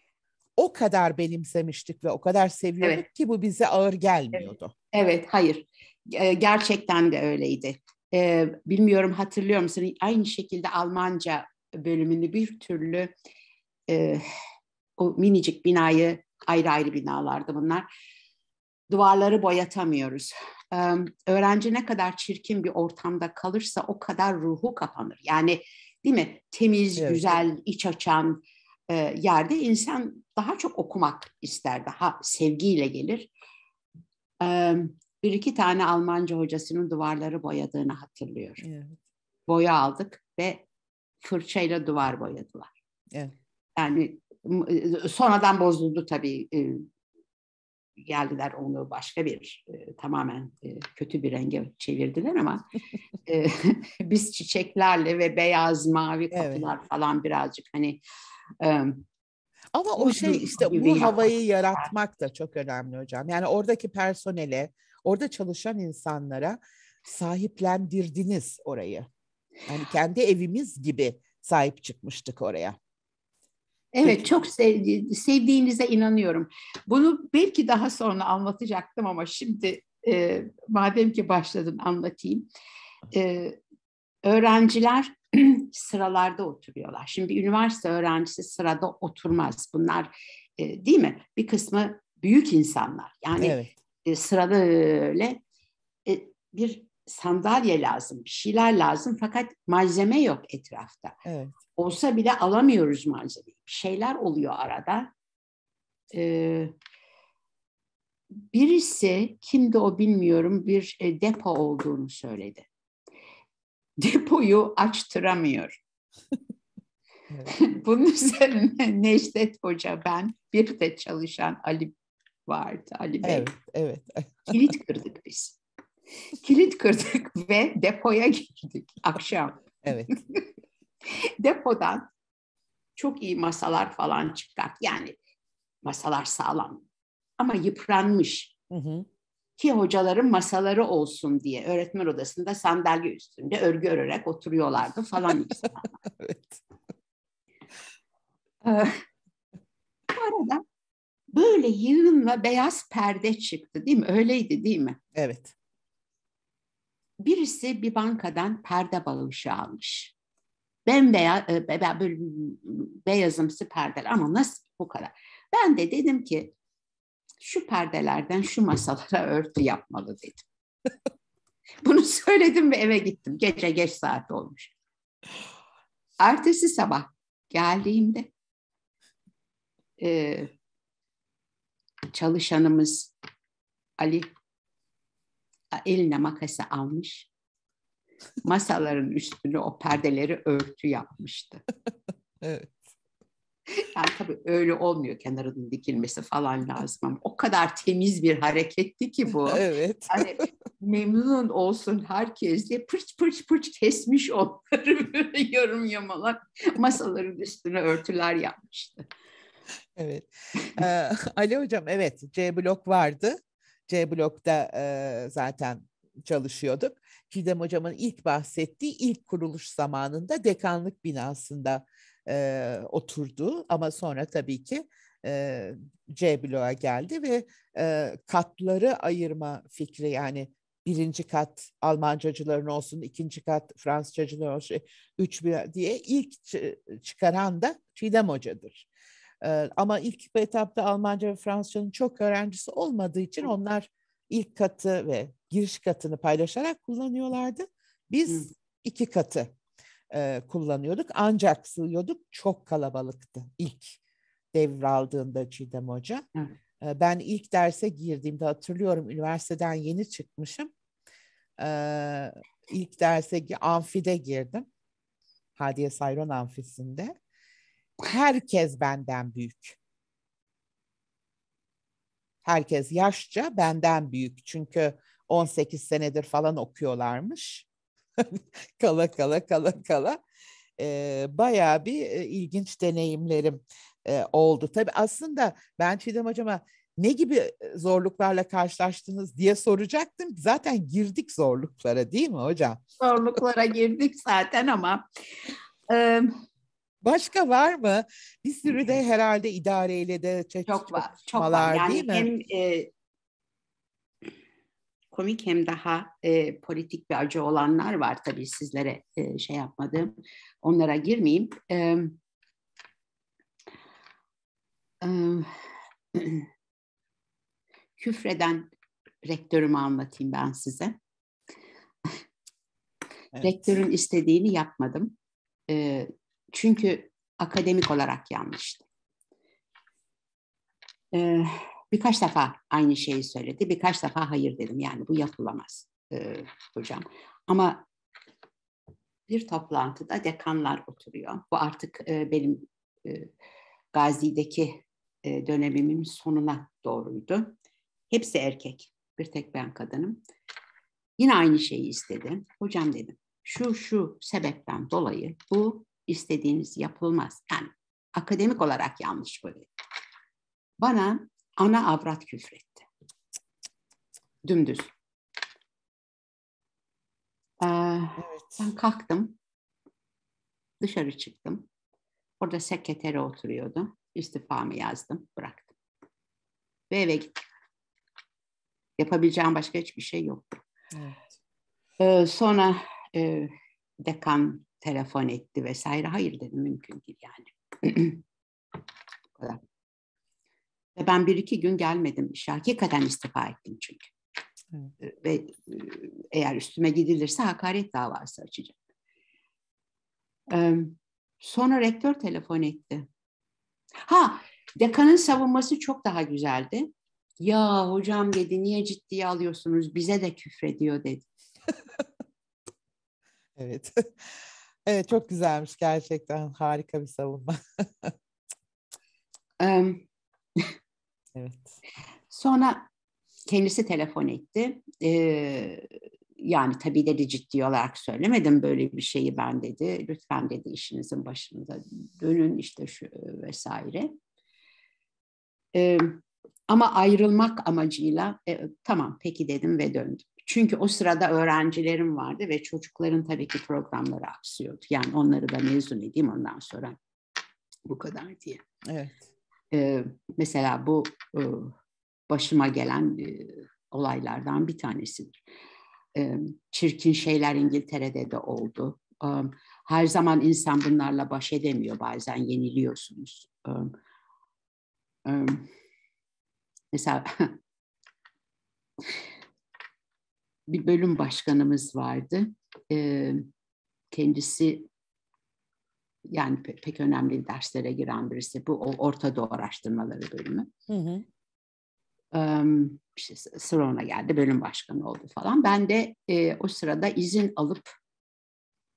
o kadar benimsemiştik ve o kadar seviyorduk evet. ki bu bize ağır gelmiyordu. Evet, hayır. Ee, gerçekten de öyleydi. Ee, bilmiyorum hatırlıyor musun? Aynı şekilde Almanca bölümünü bir türlü e, o minicik binayı ayrı ayrı binalardı bunlar. Duvarları boyatamıyoruz öğrenci ne kadar çirkin bir ortamda kalırsa o kadar ruhu kapanır. Yani değil mi? Temiz, evet. güzel, iç açan yerde insan daha çok okumak ister, daha sevgiyle gelir. Bir iki tane Almanca hocasının duvarları boyadığını hatırlıyorum. Evet. Boya aldık ve fırçayla duvar boyadılar. Evet. Yani ıı, ıı, sonradan bozuldu tabii ıı, geldiler onu başka bir e, tamamen e, kötü bir renge çevirdiler ama e, biz çiçeklerle ve beyaz mavi kapılar evet. falan birazcık hani e, ama o, şey işte bu havayı yaratmak, yaratmak da çok önemli hocam. Yani oradaki personele, orada çalışan insanlara sahiplendirdiniz orayı. Yani kendi evimiz gibi sahip çıkmıştık oraya. Evet Peki. çok sevdi, sevdiğinize inanıyorum. Bunu belki daha sonra anlatacaktım ama şimdi e, madem ki başladın anlatayım. E, öğrenciler sıralarda oturuyorlar. Şimdi üniversite öğrencisi sırada oturmaz. Bunlar e, değil mi? Bir kısmı büyük insanlar. Yani evet. e, sırada öyle e, bir sandalye lazım, bir şeyler lazım fakat malzeme yok etrafta. Evet. Olsa bile alamıyoruz malzemeyi şeyler oluyor arada. Ee, birisi kimdi o bilmiyorum bir e, depo olduğunu söyledi. Depoyu açtıramıyor. Bunun üzerine Necdet Hoca ben bir de çalışan Ali vardı Ali Bey. Evet, evet. Kilit kırdık biz. Kilit kırdık ve depoya girdik akşam. Evet. Depodan çok iyi masalar falan çıkar. Yani masalar sağlam ama yıpranmış. Hı hı. Ki hocaların masaları olsun diye öğretmen odasında sandalye üstünde örgü örerek oturuyorlardı falan insanlar. evet. Ee, bu arada böyle yığınla beyaz perde çıktı değil mi? Öyleydi değil mi? Evet. Birisi bir bankadan perde bağışı almış. Ben e, be, böyle beyazımsı perdeler ama nasıl bu kadar. Ben de dedim ki şu perdelerden şu masalara örtü yapmalı dedim. Bunu söyledim ve eve gittim. Gece geç saat olmuş. Ertesi sabah geldiğimde e, çalışanımız Ali eline makası almış masaların üstünü o perdeleri örtü yapmıştı. evet. Yani tabii öyle olmuyor kenarının dikilmesi falan lazım ama o kadar temiz bir hareketti ki bu. Evet. Yani memnun olsun herkes diye pırç pırç pırç kesmiş onları böyle yorum yamalak masaların üstüne örtüler yapmıştı. Evet. Ee, Ali Hocam evet C blok vardı. C blokta e, zaten çalışıyorduk. Çiğdem Hocam'ın ilk bahsettiği ilk kuruluş zamanında dekanlık binasında e, oturdu. Ama sonra tabii ki e, C bloğa geldi ve e, katları ayırma fikri yani birinci kat Almancacıların olsun, ikinci kat Fransızcacıların olsun, şey, üç diye ilk çıkaran da Çiğdem Hoca'dır. Ee, ama ilk etapta Almanca ve Fransızcanın çok öğrencisi olmadığı için onlar ilk katı ve giriş katını paylaşarak kullanıyorlardı. Biz Hı. iki katı e, kullanıyorduk ancak sığıyorduk çok kalabalıktı ilk devraldığında Çiğdem Hoca. Hı. E, ben ilk derse girdiğimde hatırlıyorum üniversiteden yeni çıkmışım. E, ilk derse amfide girdim. Hadiye Sayron amfisinde. Herkes benden büyük. Herkes yaşça benden büyük. Çünkü 18 senedir falan okuyorlarmış. kala kala kala kala. E, bayağı bir e, ilginç deneyimlerim e, oldu. Tabii aslında ben Çiğdem Hocam'a ne gibi e, zorluklarla karşılaştınız diye soracaktım. Zaten girdik zorluklara değil mi hocam? Zorluklara girdik zaten ama... E... Başka var mı? Bir sürü de herhalde idareyle de çok var, çok var. Yani değil mi? Hem e, komik hem daha e, politik bir acı olanlar var tabii sizlere e, şey yapmadım. Onlara girmeyeyim. E, e, küfreden rektörümü anlatayım ben size. Evet. Rektörün istediğini yapmadım. E, çünkü akademik olarak yanlıştı. Evet Birkaç defa aynı şeyi söyledi. Birkaç defa hayır dedim. Yani bu yapılamaz e, hocam. Ama bir toplantıda dekanlar oturuyor. Bu artık e, benim e, Gazi'deki e, dönemimin sonuna doğruydu. Hepsi erkek. Bir tek ben kadınım. Yine aynı şeyi istedim. Hocam dedim şu şu sebepten dolayı bu istediğiniz yapılmaz. Yani akademik olarak yanlış bu. Bana ana avrat küfretti. Dümdüz. Ee, evet. Ben kalktım. Dışarı çıktım. Orada sekretere oturuyordum. İstifamı yazdım, bıraktım. Ve eve gittim. Yapabileceğim başka hiçbir şey yoktu. Evet. Ee, sonra e, dekan telefon etti vesaire. Hayır dedim mümkün değil yani. Bu ve ben bir iki gün gelmedim işe. Hakikaten istifa ettim çünkü. Evet. Ee, ve e, eğer üstüme gidilirse hakaret davası açacak. Ee, sonra rektör telefon etti. Ha, dekanın savunması çok daha güzeldi. Ya hocam dedi niye ciddiye alıyorsunuz? Bize de küfrediyor dedi. evet. Evet çok güzelmiş gerçekten harika bir savunma. Evet. Sonra kendisi telefon etti. Ee, yani tabii dedi ciddi olarak söylemedim böyle bir şeyi ben dedi. Lütfen dedi işinizin başında dönün işte şu e, vesaire. Ee, ama ayrılmak amacıyla e, tamam peki dedim ve döndüm. Çünkü o sırada öğrencilerim vardı ve çocukların tabii ki programları aksıyordu. Yani onları da mezun edeyim ondan sonra bu kadar diye. Evet e, mesela bu e, başıma gelen e, olaylardan bir tanesidir. E, çirkin şeyler İngiltere'de de oldu. E, her zaman insan bunlarla baş edemiyor. Bazen yeniliyorsunuz. E, e, mesela bir bölüm başkanımız vardı. E, kendisi yani pe pek önemli derslere giren birisi. Bu o Orta Doğu Araştırmaları bölümü. Hı hı. Um, işte sıra ona geldi, bölüm başkanı oldu falan. Ben de e, o sırada izin alıp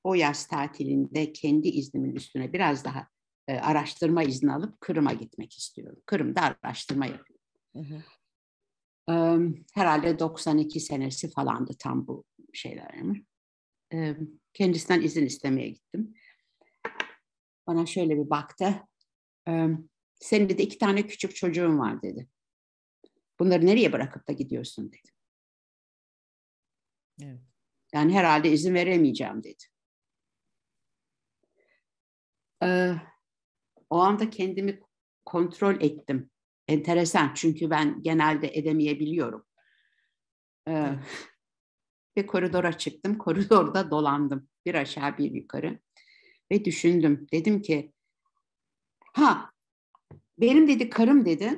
o yaz tatilinde kendi iznimin üstüne biraz daha e, araştırma izni alıp Kırım'a gitmek istiyorum. Kırım'da araştırma yapıyorum. Hı hı. Um, herhalde 92 senesi falandı tam bu şeyler. Um, kendisinden izin istemeye gittim. Bana şöyle bir baktı. Senin de iki tane küçük çocuğun var dedi. Bunları nereye bırakıp da gidiyorsun dedi. Evet. Yani herhalde izin veremeyeceğim dedi. o anda kendimi kontrol ettim. Enteresan çünkü ben genelde edemeyebiliyorum. Ee, ve koridora çıktım. Koridorda dolandım. Bir aşağı bir yukarı ve düşündüm. Dedim ki ha benim dedi karım dedi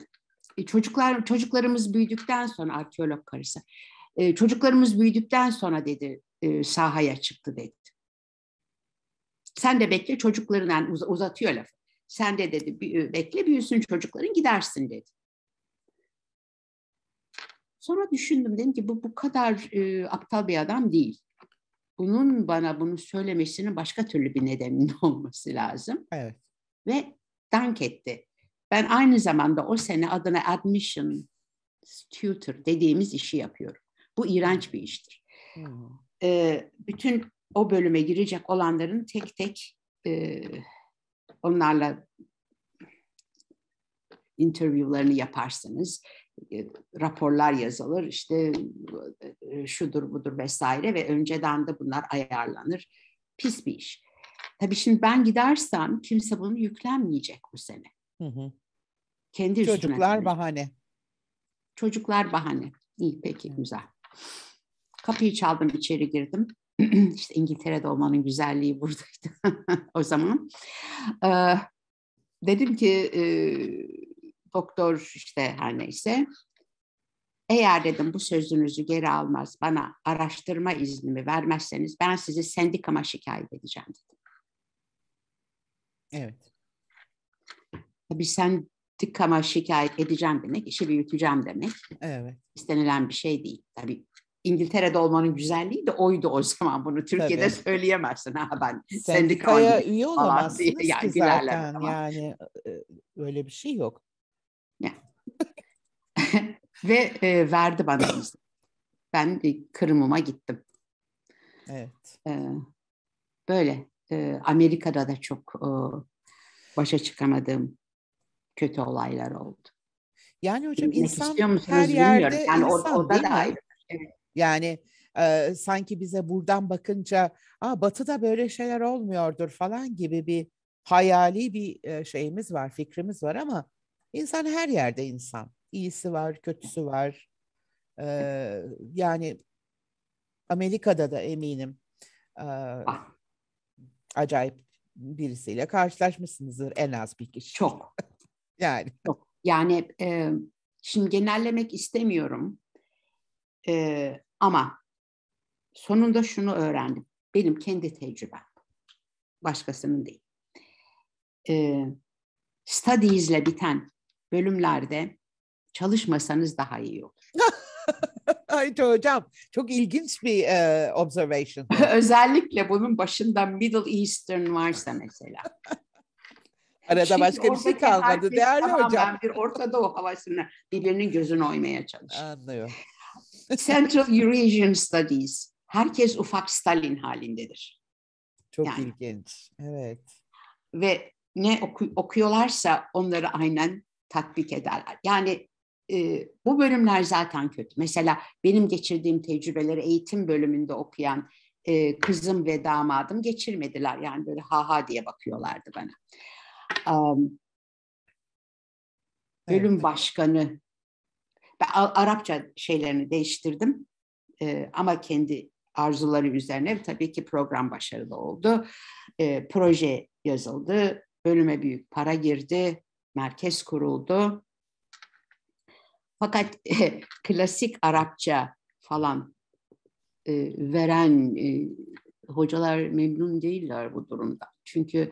e, çocuklar çocuklarımız büyüdükten sonra arkeolog karısı e, çocuklarımız büyüdükten sonra dedi e, sahaya çıktı dedi. Sen de bekle çocuklarından uz- uzatıyor lafı. Sen de dedi bekle büyüsün çocukların gidersin dedi. Sonra düşündüm dedim ki bu bu kadar e, aptal bir adam değil bunun bana bunu söylemesinin başka türlü bir nedeninin olması lazım. Evet. Ve dank etti. Ben aynı zamanda o sene adına admission tutor dediğimiz işi yapıyorum. Bu iğrenç hmm. bir iştir. Ee, bütün o bölüme girecek olanların tek tek e, onlarla interviewlarını yaparsınız. E, raporlar yazılır işte e, e, şudur budur vesaire ve önceden de bunlar ayarlanır. Pis bir iş. Tabii şimdi ben gidersem kimse bunu yüklenmeyecek bu sene. Hı hı. Kendi Çocuklar bahane. Çocuklar bahane. İyi peki güzel. Kapıyı çaldım içeri girdim. işte İngiltere'de olmanın güzelliği buradaydı o zaman. Ee, dedim ki e, doktor işte her neyse. Eğer dedim bu sözünüzü geri almaz bana araştırma iznimi vermezseniz ben sizi sendikama şikayet edeceğim dedim. Evet. Tabii sendikama şikayet edeceğim demek, işi büyüteceğim demek. Evet. İstenilen bir şey değil. Tabii İngiltere'de olmanın güzelliği de oydu o zaman. Bunu Türkiye'de Tabii. söyleyemezsin ha ben sendikaya, üye olamazsınız ki zaten. Tamam. Yani e, öyle bir şey yok. Ve e, verdi bana izni. Ben e, Kırım'ıma gittim. Evet. E, böyle. E, Amerika'da da çok e, başa çıkamadığım kötü olaylar oldu. Yani hocam Bilmek insan her yerde yani insan orada değil da mi? Yani e, sanki bize buradan bakınca Aa, batıda böyle şeyler olmuyordur falan gibi bir hayali bir e, şeyimiz var, fikrimiz var ama insan her yerde insan iyisi var, kötüsü var. Ee, yani Amerika'da da eminim e, acayip birisiyle karşılaşmışsınızdır en az bir kişi. Çok. yani. Çok. Yani e, şimdi genellemek istemiyorum e, ama sonunda şunu öğrendim. Benim kendi tecrübem. Başkasının değil. E, studies'le biten bölümlerde çalışmasanız daha iyi olur. Haydi hocam çok ilginç bir e, observation. Özellikle bunun başında Middle Eastern varsa mesela. Arada Çünkü başka bir şey kalmadı değerli hocam. Ben bir Orta Doğu havasını birbirinin gözünü oymaya çalışıyorum. Anlıyorum. Central Eurasian Studies. Herkes ufak Stalin halindedir. Çok yani. ilginç. Evet. Ve ne oku- okuyorlarsa onları aynen tatbik ederler. Yani e, bu bölümler zaten kötü. Mesela benim geçirdiğim tecrübeleri eğitim bölümünde okuyan e, kızım ve damadım geçirmediler. Yani böyle ha ha diye bakıyorlardı bana. Um, bölüm evet. başkanı, ben Arapça şeylerini değiştirdim e, ama kendi arzuları üzerine tabii ki program başarılı oldu. E, proje yazıldı, bölüme büyük para girdi, merkez kuruldu fakat e, klasik Arapça falan e, veren e, hocalar memnun değiller bu durumda. Çünkü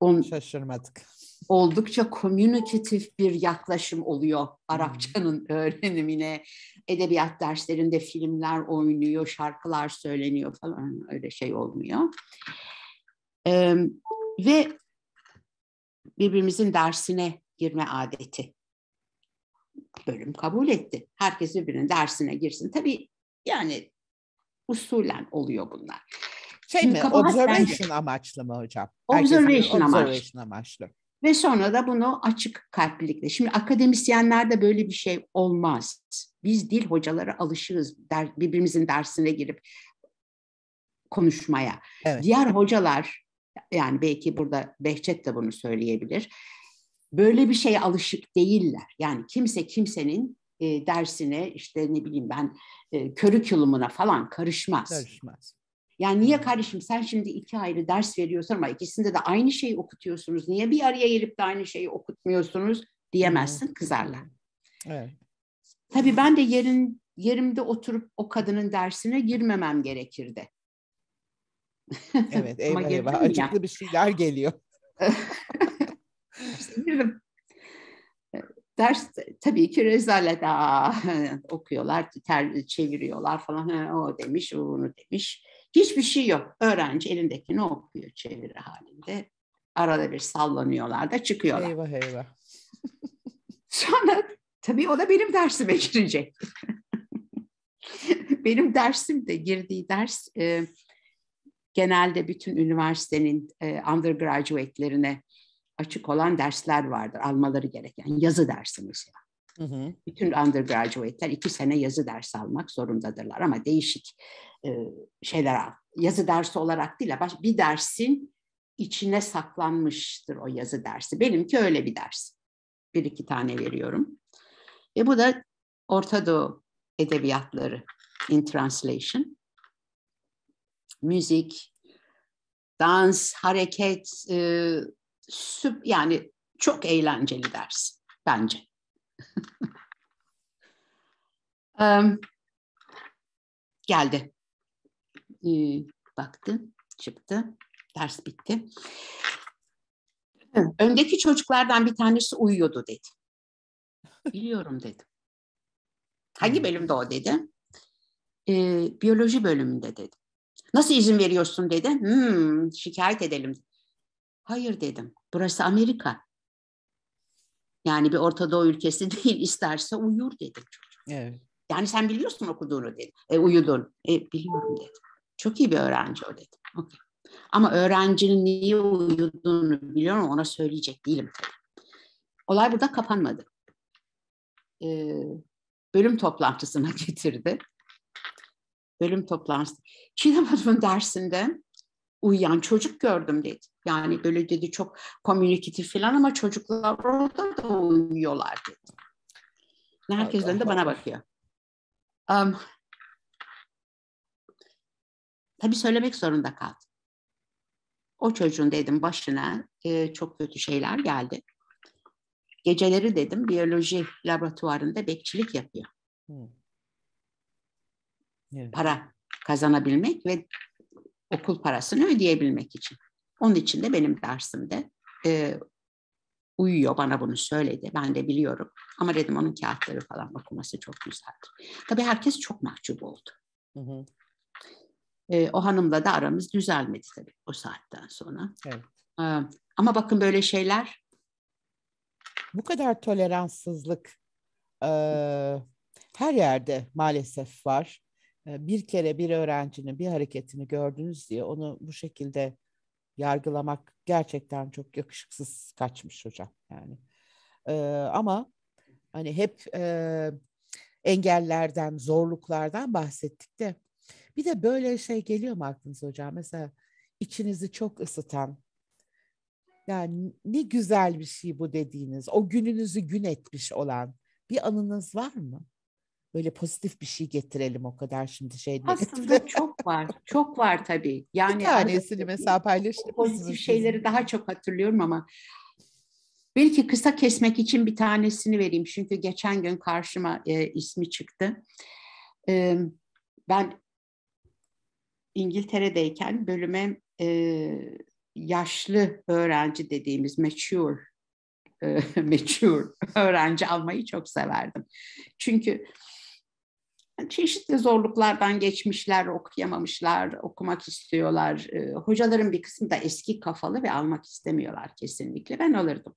on, şaşırmadık. Oldukça komünikatif bir yaklaşım oluyor hmm. Arapçanın öğrenimine. Edebiyat derslerinde filmler oynuyor, şarkılar söyleniyor falan öyle şey olmuyor. Ee, ve birbirimizin dersine girme adeti bölüm kabul etti. Herkes birbirinin dersine girsin. Tabii yani usulen oluyor bunlar. Şey Şimdi mi? Observation bence, amaçlı mı hocam? Observation, observation amaçlı. amaçlı. Ve sonra da bunu açık kalplilikle. Şimdi akademisyenlerde böyle bir şey olmaz. Biz dil hocaları alışırız der, birbirimizin dersine girip konuşmaya. Evet. Diğer hocalar yani belki burada Behçet de bunu söyleyebilir böyle bir şeye alışık değiller. Yani kimse kimsenin e, dersine işte ne bileyim ben e, curriculumuna falan karışmaz. Karışmaz. Yani niye kardeşim sen şimdi iki ayrı ders veriyorsun ama ikisinde de aynı şeyi okutuyorsunuz. Niye bir araya gelip de aynı şeyi okutmuyorsunuz diyemezsin kızarlar. Evet. Tabii ben de yerin yerimde oturup o kadının dersine girmemem gerekirdi. Evet eyvah eyvah açıklı bir şeyler geliyor. düşünürüm. Ders tabii ki rezalet. Aa, okuyorlar, ter, çeviriyorlar falan. Ha, o demiş, o demiş. Hiçbir şey yok. Öğrenci elindeki ne okuyor çeviri halinde. Arada bir sallanıyorlar da çıkıyorlar. Eyvah eyvah. Sonra tabii o da benim dersime girecek. benim dersim de girdiği ders e, genelde bütün üniversitenin e, undergraduate'lerine açık olan dersler vardır almaları gereken yazı dersi mesela. Hı hı. Bütün undergraduate'ler iki sene yazı dersi almak zorundadırlar ama değişik e, şeyler al. Yazı dersi olarak değil, baş, bir dersin içine saklanmıştır o yazı dersi. Benimki öyle bir ders. Bir iki tane veriyorum. Ve bu da Orta Doğu edebiyatları in translation. Müzik, dans, hareket, e, süp, yani çok eğlenceli ders bence. um, geldi. Ee, baktı, çıktı. Ders bitti. Öndeki çocuklardan bir tanesi uyuyordu dedi. Biliyorum dedim. Hangi hmm. bölümde o dedi. Ee, biyoloji bölümünde dedi. Nasıl izin veriyorsun dedi. Hmm, şikayet edelim. Hayır dedim. Burası Amerika. Yani bir Orta Doğu ülkesi değil. İsterse uyur dedim çocuk. Evet. Yani sen biliyorsun okuduğunu dedi. E, uyudun. E, biliyorum dedi. Çok iyi bir öğrenci o dedi. Okay. Ama öğrencinin niye uyuduğunu biliyorum ona söyleyecek değilim. Olay burada kapanmadı. Ee, bölüm toplantısına getirdi. Bölüm toplantısı. Çin Hanım'ın dersinde uyuyan çocuk gördüm dedi. Yani böyle dedi çok komünikatif falan ama çocuklar orada da uyuyorlar dedi. Herkes de bana bakıyor. Um, tabii söylemek zorunda kaldım. O çocuğun dedim başına e, çok kötü şeyler geldi. Geceleri dedim biyoloji laboratuvarında bekçilik yapıyor. Hmm. Evet. Para kazanabilmek ve okul parasını ödeyebilmek için. Onun için de benim dersimde e, uyuyor bana bunu söyledi. Ben de biliyorum. Ama dedim onun kağıtları falan okuması çok güzeldi. Tabii herkes çok mahcup oldu. Hı hı. E, o hanımla da aramız düzelmedi tabii o saatten sonra. Evet. E, ama bakın böyle şeyler. Bu kadar toleranssızlık e, her yerde maalesef var bir kere bir öğrencinin bir hareketini gördünüz diye onu bu şekilde yargılamak gerçekten çok yakışıksız kaçmış hocam yani. Ee, ama hani hep e, engellerden, zorluklardan bahsettik de bir de böyle şey geliyor mu aklınıza hocam? Mesela içinizi çok ısıtan, yani ne güzel bir şey bu dediğiniz, o gününüzü gün etmiş olan bir anınız var mı? böyle pozitif bir şey getirelim o kadar şimdi şey Aslında çok var. Çok var tabii. Yani bir tanesini mesela paylaştım. Pozitif şeyleri bizim. daha çok hatırlıyorum ama belki kısa kesmek için bir tanesini vereyim. Çünkü geçen gün karşıma e, ismi çıktı. E, ben İngiltere'deyken bölüme e, yaşlı öğrenci dediğimiz mature e, mature öğrenci almayı çok severdim. Çünkü çeşitli zorluklardan geçmişler, okuyamamışlar, okumak istiyorlar. Ee, hocaların bir kısmı da eski kafalı ve almak istemiyorlar kesinlikle. Ben alırdım.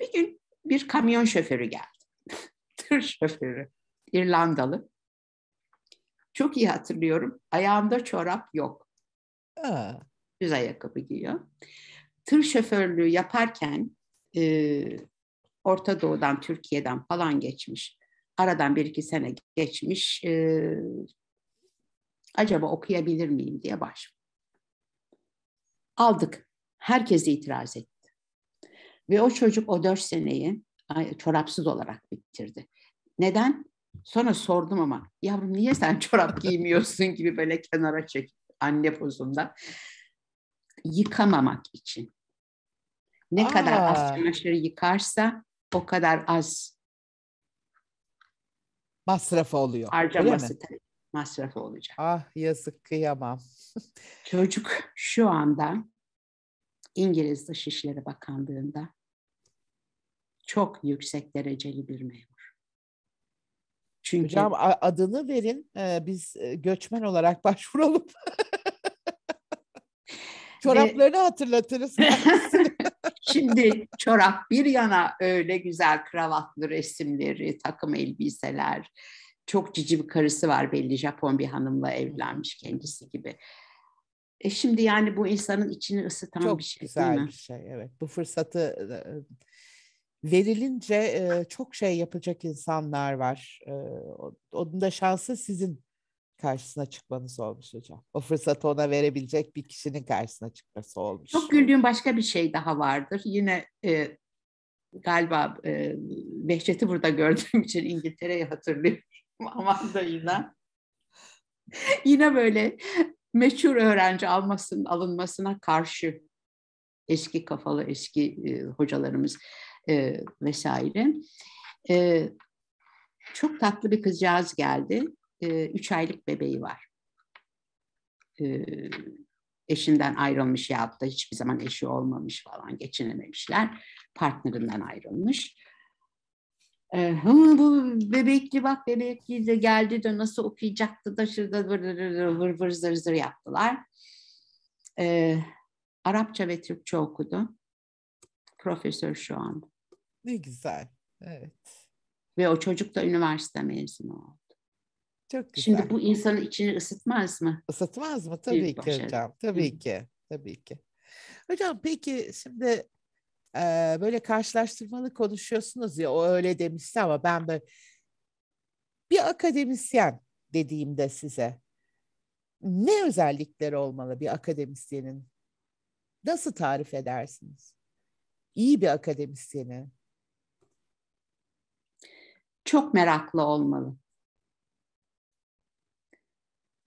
Bir gün bir kamyon şoförü geldi. Tır şoförü, İrlandalı. Çok iyi hatırlıyorum. Ayağında çorap yok. Aa. Düz ayakkabı giyiyor. Tır şoförlüğü yaparken e, Orta Doğu'dan, Türkiye'den falan geçmiş aradan bir iki sene geçmiş e, acaba okuyabilir miyim diye baş. Aldık. Herkes itiraz etti. Ve o çocuk o dört seneyi çorapsız olarak bitirdi. Neden? Sonra sordum ama yavrum niye sen çorap giymiyorsun gibi böyle kenara çek anne pozunda. Yıkamamak için. Ne Aa. kadar az çamaşırı yıkarsa o kadar az masrafı oluyor. Harcaması tabii masrafı olacak. Ah yazık kıyamam. Çocuk şu anda İngiliz Dışişleri Bakanlığı'nda çok yüksek dereceli bir memur. Çünkü Hocam adını verin e, biz e, göçmen olarak başvuralım. Çoraplarını hatırlatırız. Şimdi çorap bir yana öyle güzel kravatlı resimleri, takım elbiseler. Çok cici bir karısı var belli Japon bir hanımla evlenmiş kendisi gibi. E şimdi yani bu insanın içini ısıtan çok bir şey güzel değil mi? bir şey evet. Bu fırsatı verilince çok şey yapacak insanlar var. Onun da şansı sizin karşısına çıkmanız olmuş hocam. O fırsatı ona verebilecek bir kişinin karşısına çıkması olmuş. Çok güldüğüm başka bir şey daha vardır. Yine e, galiba e, Behçet'i burada gördüğüm için İngiltere'yi hatırlıyorum aman da yine. yine böyle meçhur öğrenci almasın, alınmasına karşı eski kafalı eski e, hocalarımız e, vesaire. E, çok tatlı bir kızcağız geldi e, üç aylık bebeği var. Ee, eşinden ayrılmış ya da hiçbir zaman eşi olmamış falan geçinememişler. Partnerinden ayrılmış. Ee, Hımm bu bebekli bak bebekli de geldi de nasıl okuyacaktı da şurada vır vır vır, vır zır zır yaptılar. E, Arapça ve Türkçe okudu. Profesör şu an. Ne güzel. Evet. Ve o çocuk da üniversite mezunu oldu. Çok güzel. Şimdi bu insanın içini ısıtmaz mı? Isıtmaz mı? Tabii Büyük ki başarı. hocam. Tabii Hı. ki. Tabii ki. Hocam peki şimdi e, böyle karşılaştırmalı konuşuyorsunuz ya o öyle demişti ama ben böyle bir akademisyen dediğimde size ne özellikleri olmalı bir akademisyenin? Nasıl tarif edersiniz? İyi bir akademisyeni. Çok meraklı olmalı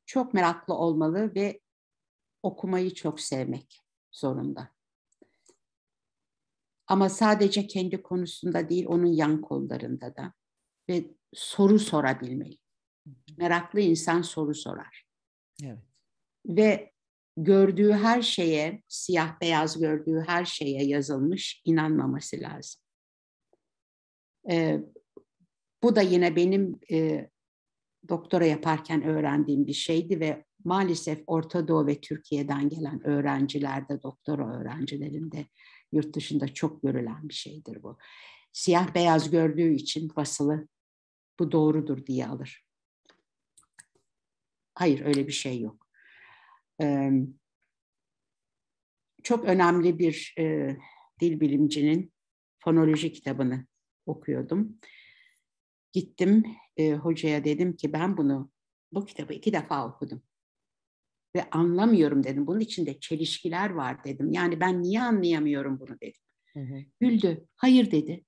çok meraklı olmalı ve okumayı çok sevmek zorunda. Ama sadece kendi konusunda değil, onun yan kollarında da ve soru sorabilmeli. Meraklı insan soru sorar. Evet. Ve gördüğü her şeye, siyah beyaz gördüğü her şeye yazılmış inanmaması lazım. Ee, bu da yine benim e, doktora yaparken öğrendiğim bir şeydi ve maalesef Orta Doğu ve Türkiye'den gelen öğrencilerde, doktora öğrencilerinde yurt dışında çok görülen bir şeydir bu. Siyah beyaz gördüğü için basılı bu doğrudur diye alır. Hayır öyle bir şey yok. Ee, çok önemli bir e, dil bilimcinin fonoloji kitabını okuyordum. Gittim e, hocaya dedim ki ben bunu, bu kitabı iki defa okudum. Ve anlamıyorum dedim. Bunun içinde çelişkiler var dedim. Yani ben niye anlayamıyorum bunu dedim. Hı Güldü. Hayır dedi.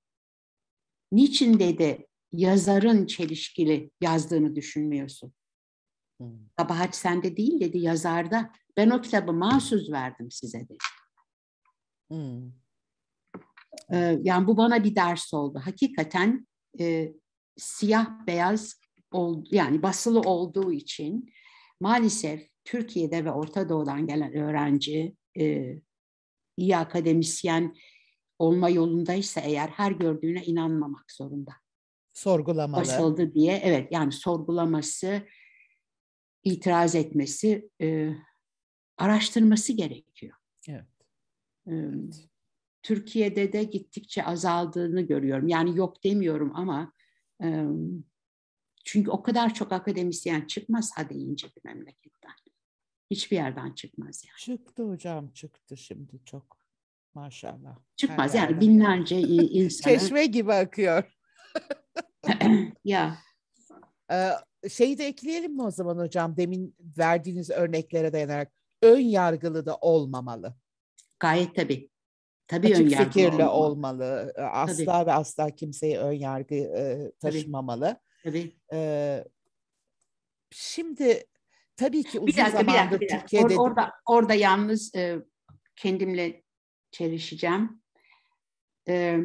Niçin dedi yazarın çelişkili yazdığını düşünmüyorsun? Hı. Kabahat sende değil dedi yazarda. Ben o kitabı mahsus verdim size dedi. Hı. Ee, yani bu bana bir ders oldu. Hakikaten e, siyah beyaz yani basılı olduğu için maalesef Türkiye'de ve Orta Doğu'dan gelen öğrenci e, iyi akademisyen olma yolundaysa eğer her gördüğüne inanmamak zorunda. Sorgulamalı. Basıldı diye evet yani sorgulaması, itiraz etmesi, e, araştırması gerekiyor. Evet. E, Türkiye'de de gittikçe azaldığını görüyorum. Yani yok demiyorum ama çünkü o kadar çok akademisyen çıkmaz ha deyince bir memleketten. Hiçbir yerden çıkmaz yani. Çıktı hocam çıktı şimdi çok maşallah. Çıkmaz Her yani yerden. binlerce insan. Çeşme gibi akıyor. ya. Ee, şeyi de ekleyelim mi o zaman hocam demin verdiğiniz örneklere dayanarak ön yargılı da olmamalı. Gayet tabii. Tabii açık fikirli olmalı. olmalı. E, asla Tabii. ve asla kimseyi ön yargı e, taşımamalı. Tabii. Tabii. E, şimdi tabii ki uzun bir zamandır bir dakika, Türkiye'de... Or, orada, orada yalnız e, kendimle çelişeceğim. E,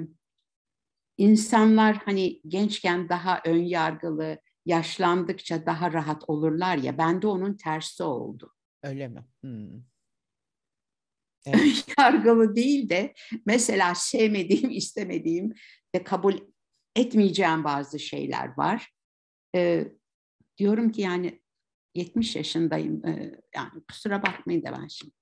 insanlar hani gençken daha ön yargılı, yaşlandıkça daha rahat olurlar ya. Ben de onun tersi oldu. Öyle mi? Hmm evet. yargımı değil de mesela sevmediğim, istemediğim ve kabul etmeyeceğim bazı şeyler var. E, diyorum ki yani 70 yaşındayım. E, yani kusura bakmayın da ben şimdi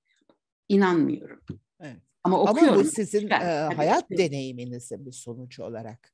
inanmıyorum. Evet. Ama okuyorum. Ama bu sizin e, hayat Tabii. deneyiminizin bir sonucu olarak.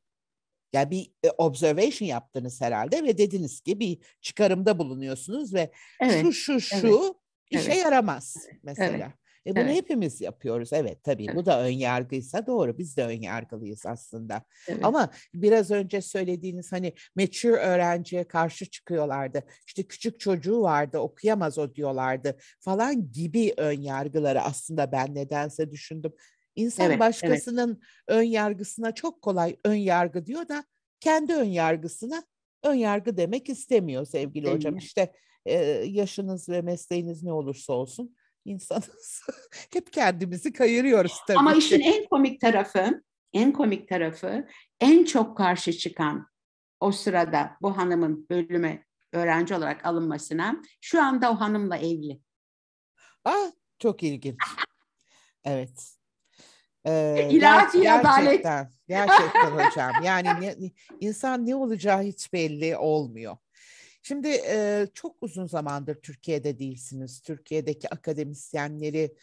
Yani bir e, observation yaptınız herhalde ve dediniz ki bir çıkarımda bulunuyorsunuz ve evet, şu şu şu evet, işe evet. yaramaz mesela. Evet. E bunu evet. hepimiz yapıyoruz. Evet tabii evet. bu da ön yargıysa doğru. Biz de ön yargılıyız aslında. Evet. Ama biraz önce söylediğiniz hani meçhur öğrenciye karşı çıkıyorlardı. İşte küçük çocuğu vardı okuyamaz o diyorlardı falan gibi ön yargıları aslında ben nedense düşündüm. İnsan evet, başkasının evet. ön yargısına çok kolay ön yargı diyor da kendi ön yargısına ön yargı demek istemiyor sevgili Değil hocam. Mi? İşte e, yaşınız ve mesleğiniz ne olursa olsun insanız. Hep kendimizi kayırıyoruz tabii. Ama işin en komik tarafı, en komik tarafı en çok karşı çıkan o sırada bu hanımın bölüme öğrenci olarak alınmasına şu anda o hanımla evli. Ah çok ilginç. Evet. Ee, İlahi adalet. Gerçekten, gerçekten hocam. Yani ne, insan ne olacağı hiç belli olmuyor. Şimdi e, çok uzun zamandır Türkiye'de değilsiniz. Türkiye'deki akademisyenleri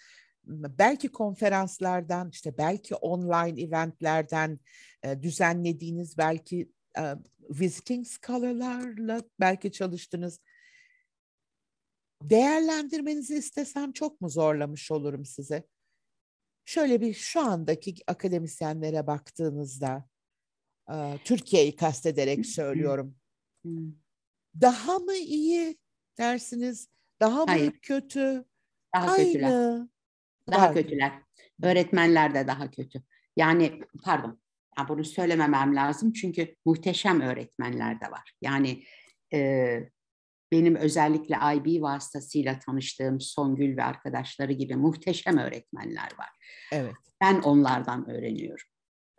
belki konferanslardan, işte belki online eventlerden e, düzenlediğiniz, belki e, visiting scholar'larla belki çalıştınız. Değerlendirmenizi istesem çok mu zorlamış olurum size? Şöyle bir şu andaki akademisyenlere baktığınızda, e, Türkiye'yi kastederek söylüyorum. Daha mı iyi dersiniz? Daha mı Hayır. kötü? Daha Aynı. kötüler. Daha Var. kötüler. Öğretmenler de daha kötü. Yani pardon. Ya bunu söylememem lazım çünkü muhteşem öğretmenler de var. Yani e, benim özellikle IB vasıtasıyla tanıştığım Songül ve arkadaşları gibi muhteşem öğretmenler var. Evet. Ben onlardan öğreniyorum.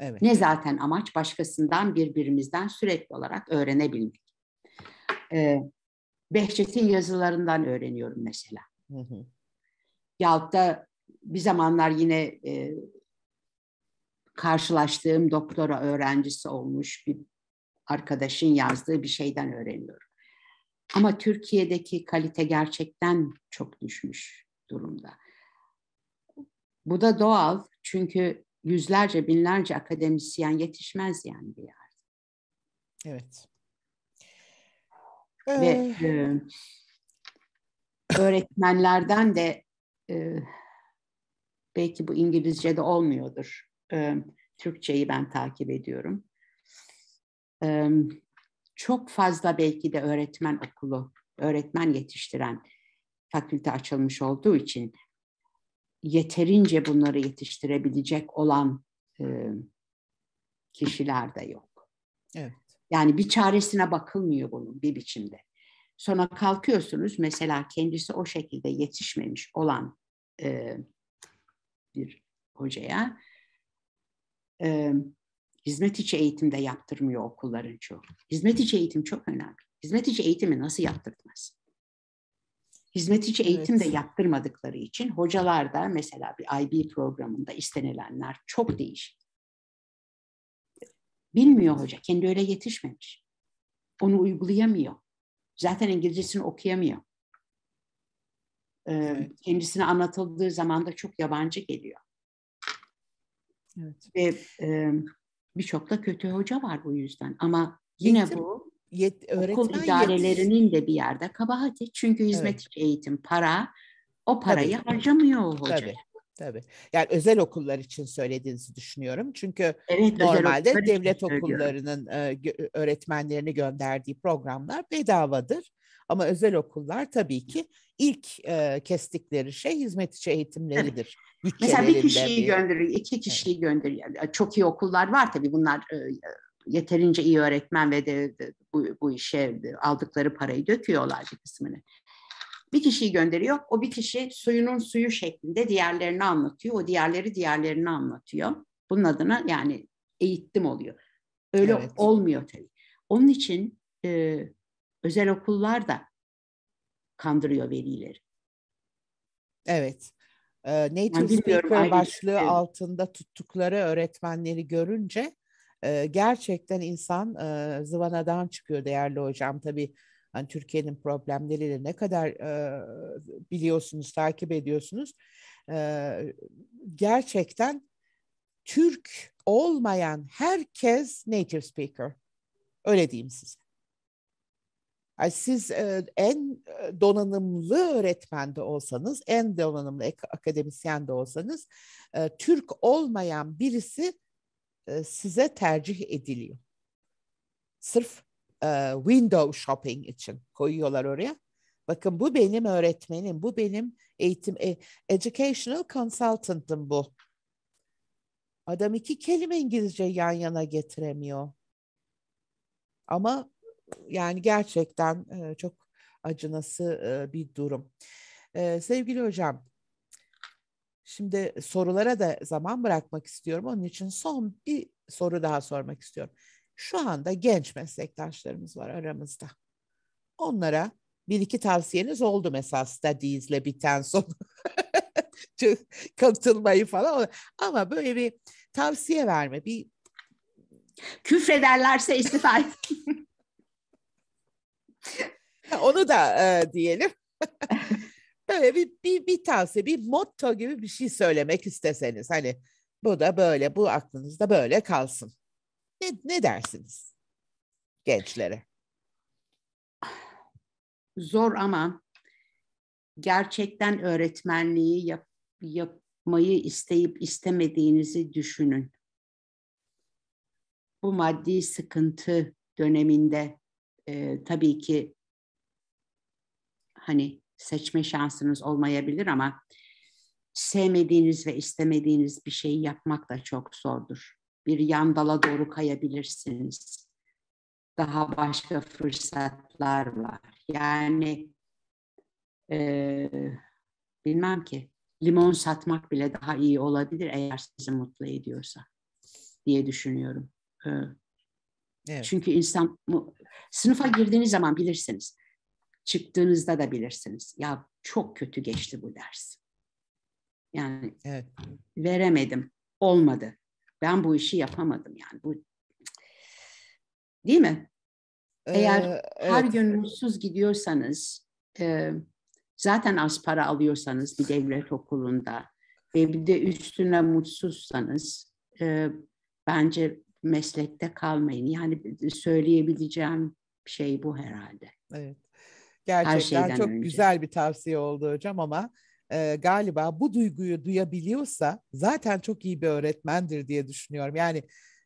Evet. Ne zaten amaç başkasından birbirimizden sürekli olarak öğrenebilmek e, Behçet'in yazılarından öğreniyorum mesela. ya da bir zamanlar yine e, karşılaştığım doktora öğrencisi olmuş bir arkadaşın yazdığı bir şeyden öğreniyorum. Ama Türkiye'deki kalite gerçekten çok düşmüş durumda. Bu da doğal çünkü yüzlerce binlerce akademisyen yetişmez yani bir yerde. Evet. Ve e, öğretmenlerden de e, belki bu İngilizce'de olmuyordur. E, Türkçeyi ben takip ediyorum. E, çok fazla belki de öğretmen okulu, öğretmen yetiştiren fakülte açılmış olduğu için yeterince bunları yetiştirebilecek olan e, kişiler de yok. Evet. Yani bir çaresine bakılmıyor bunun bir biçimde. Sonra kalkıyorsunuz mesela kendisi o şekilde yetişmemiş olan e, bir hocaya e, hizmet içi eğitimde yaptırmıyor okulların çoğu. Hizmet içi eğitim çok önemli. Hizmet içi eğitimi nasıl yaptırmaz? Hizmet içi eğitim evet. de yaptırmadıkları için hocalar da mesela bir IB programında istenilenler çok değişik. Bilmiyor hoca. Kendi öyle yetişmemiş. Onu uygulayamıyor. Zaten İngilizcesini okuyamıyor. Ee, kendisine anlatıldığı zaman da çok yabancı geliyor. Evet. Ve e, birçok da kötü hoca var bu yüzden. Ama yine Eğitim, bu yet, okul idarelerinin yet. de bir yerde kabahati. Çünkü hizmetçi evet. eğitim para o parayı Tabii. harcamıyor o hoca. Tabii. Tabii. Yani özel okullar için söylediğinizi düşünüyorum. Çünkü evet, normalde özel devlet okullarının söylüyorum. E, öğretmenlerini gönderdiği programlar bedavadır. Ama özel okullar tabii ki ilk e, kestikleri şey hizmetçi eğitimleridir. Mesela bir kişiyi bir... gönderiyor, iki kişiyi evet. gönderiyor. Çok iyi okullar var tabii bunlar e, yeterince iyi öğretmen ve de, de bu, bu işe aldıkları parayı döküyorlar bir kısmını. Bir kişiyi gönderiyor. O bir kişi suyunun suyu şeklinde diğerlerini anlatıyor. O diğerleri diğerlerini anlatıyor. Bunun adına yani eğittim oluyor. Öyle evet. olmuyor tabii. Onun için e, özel okullar da kandırıyor velileri. Evet. E, native speaker başlığı evet. Şey. altında tuttukları öğretmenleri görünce e, gerçekten insan e, zıvanadan çıkıyor değerli hocam. Tabii Hani Türkiye'nin problemleriyle ne kadar e, biliyorsunuz, takip ediyorsunuz. E, gerçekten Türk olmayan herkes native speaker. Öyle diyeyim size. Yani siz e, en donanımlı öğretmen de olsanız, en donanımlı akademisyen de olsanız, e, Türk olmayan birisi e, size tercih ediliyor. Sırf e, window shopping için koyuyorlar oraya. Bakın bu benim öğretmenim, bu benim eğitim, e, educational consultant'ım bu. Adam iki kelime İngilizce yan yana getiremiyor. Ama yani gerçekten e, çok acınası e, bir durum. E, sevgili hocam, şimdi sorulara da zaman bırakmak istiyorum. Onun için son bir soru daha sormak istiyorum şu anda genç meslektaşlarımız var aramızda. Onlara bir iki tavsiyeniz oldu mesela studies'le biten son katılmayı falan ama böyle bir tavsiye verme bir küfrederlerse istifa onu da e, diyelim böyle bir, bir, bir tavsiye bir motto gibi bir şey söylemek isteseniz hani bu da böyle bu aklınızda böyle kalsın ne, ne dersiniz gençlere? Zor ama gerçekten öğretmenliği yap, yapmayı isteyip istemediğinizi düşünün. Bu maddi sıkıntı döneminde e, tabii ki hani seçme şansınız olmayabilir ama sevmediğiniz ve istemediğiniz bir şeyi yapmak da çok zordur bir yandala doğru kayabilirsiniz. Daha başka fırsatlar var. Yani e, bilmem ki limon satmak bile daha iyi olabilir eğer sizi mutlu ediyorsa diye düşünüyorum. E, evet. Çünkü insan sınıfa girdiğiniz zaman bilirsiniz. Çıktığınızda da bilirsiniz. Ya çok kötü geçti bu ders. Yani evet. veremedim, olmadı ben bu işi yapamadım yani. Bu değil mi? Eğer ee, evet. her gün mutsuz gidiyorsanız, e, zaten az para alıyorsanız bir devlet okulunda ve bir de üstüne mutsuzsanız e, bence meslekte kalmayın. Yani söyleyebileceğim şey bu herhalde. Evet. Gerçekten çok önce. güzel bir tavsiye oldu hocam ama e, galiba bu duyguyu duyabiliyorsa zaten çok iyi bir öğretmendir diye düşünüyorum. Yani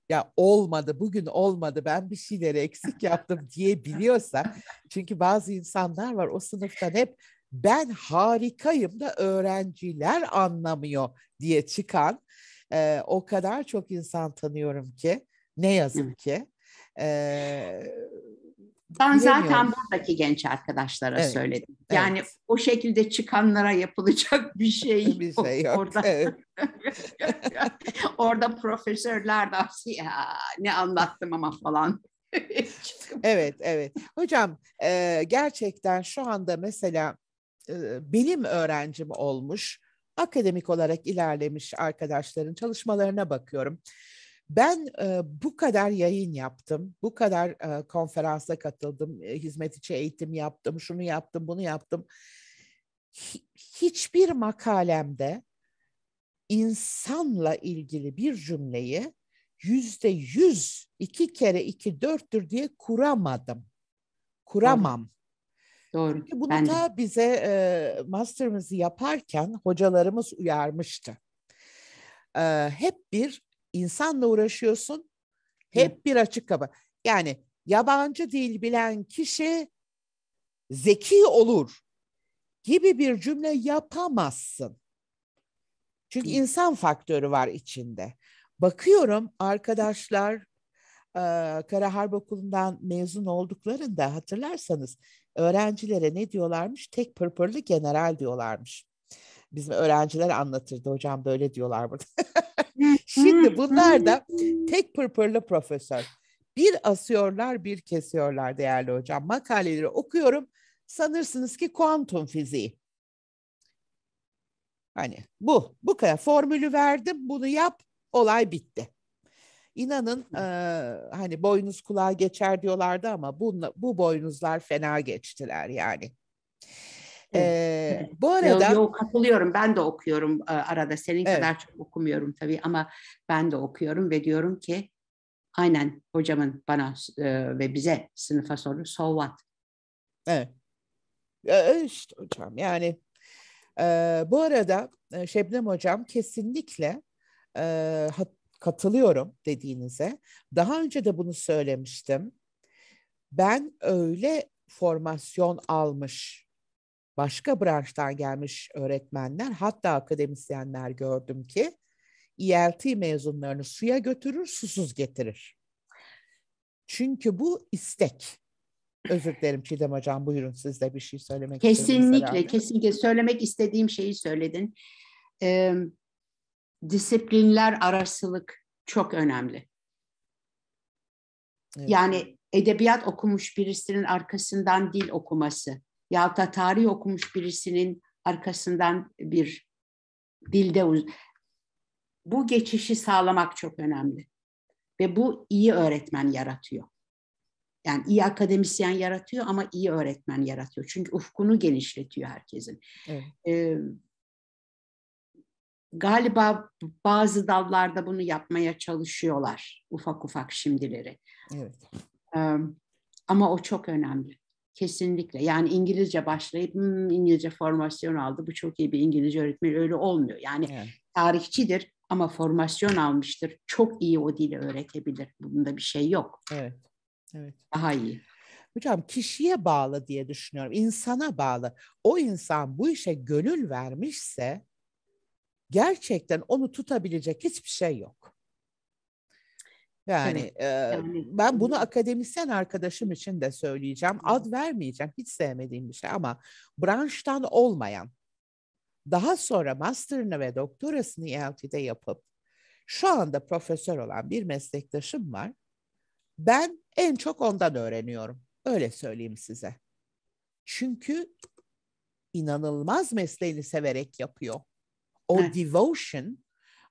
ya olmadı bugün olmadı ben bir şeyleri eksik yaptım diyebiliyorsa çünkü bazı insanlar var o sınıftan hep ben harikayım da öğrenciler anlamıyor diye çıkan e, o kadar çok insan tanıyorum ki ne yazık ki e, ben zaten buradaki genç arkadaşlara evet, söyledim. Yani evet. o şekilde çıkanlara yapılacak bir şey bir yok. Şey yok. Orada, evet. orada profesörler de ya, ne anlattım ama falan. evet, evet. Hocam e, gerçekten şu anda mesela e, benim öğrencim olmuş, akademik olarak ilerlemiş arkadaşların çalışmalarına bakıyorum. Ben e, bu kadar yayın yaptım, bu kadar e, konferansa katıldım, e, hizmet içi eğitim yaptım, şunu yaptım, bunu yaptım. Hiçbir makalemde insanla ilgili bir cümleyi yüzde yüz iki kere iki dörttür diye kuramadım. Kuramam. Doğru. Doğru. Çünkü bunu ben da de. bize e, master'ımızı yaparken hocalarımız uyarmıştı. E, hep bir insanla uğraşıyorsun. Hep Hı. bir açık kaba. Yani yabancı dil bilen kişi zeki olur gibi bir cümle yapamazsın. Çünkü insan faktörü var içinde. Bakıyorum arkadaşlar Kara Harp Okulu'ndan mezun olduklarında hatırlarsanız öğrencilere ne diyorlarmış? Tek pırpırlı general diyorlarmış. Bizim öğrenciler anlatırdı hocam böyle diyorlar burada. Şimdi bunlar da tek pırpırlı profesör. Bir asıyorlar bir kesiyorlar değerli hocam. Makaleleri okuyorum. Sanırsınız ki kuantum fiziği. Hani bu, bu kadar. Formülü verdim, bunu yap, olay bitti. İnanın e, hani boynuz kulağa geçer diyorlardı ama bu, bu boynuzlar fena geçtiler yani bu arada... Yok, yok katılıyorum ben de okuyorum e, arada senin evet. kadar çok okumuyorum tabii ama ben de okuyorum ve diyorum ki aynen hocamın bana e, ve bize sınıfa soru so what? Evet. E, hocam yani e, bu arada Şebnem hocam kesinlikle e, katılıyorum dediğinize. Daha önce de bunu söylemiştim. Ben öyle formasyon almış başka branştan gelmiş öğretmenler hatta akademisyenler gördüm ki ELT mezunlarını suya götürür, susuz getirir. Çünkü bu istek. Özür dilerim Çiğdem Hocam buyurun siz de bir şey söylemek Kesinlikle, kesinlikle. Söylemek istediğim şeyi söyledin. Ee, disiplinler arasılık çok önemli. Evet. Yani edebiyat okumuş birisinin arkasından dil okuması, ya da tarih okumuş birisinin arkasından bir dilde bu geçişi sağlamak çok önemli. Ve bu iyi öğretmen yaratıyor. Yani iyi akademisyen yaratıyor ama iyi öğretmen yaratıyor. Çünkü ufkunu genişletiyor herkesin. Evet. Ee, galiba bazı dallarda bunu yapmaya çalışıyorlar ufak ufak şimdileri. Evet. Ee, ama o çok önemli. Kesinlikle. Yani İngilizce başlayıp hmm, İngilizce formasyon aldı. Bu çok iyi bir İngilizce öğretmeni öyle olmuyor. Yani evet. tarihçidir ama formasyon almıştır. Çok iyi o dili öğretebilir. Bunda bir şey yok. Evet. Evet. Daha iyi. Hocam kişiye bağlı diye düşünüyorum. İnsana bağlı. O insan bu işe gönül vermişse gerçekten onu tutabilecek hiçbir şey yok. Yani, evet. yani ben bunu akademisyen arkadaşım için de söyleyeceğim. Ad vermeyeceğim. Hiç sevmediğim bir şey ama branştan olmayan daha sonra master'ını ve doktorasını ELT'de yapıp şu anda profesör olan bir meslektaşım var. Ben en çok ondan öğreniyorum. Öyle söyleyeyim size. Çünkü inanılmaz mesleğini severek yapıyor. O evet. devotion,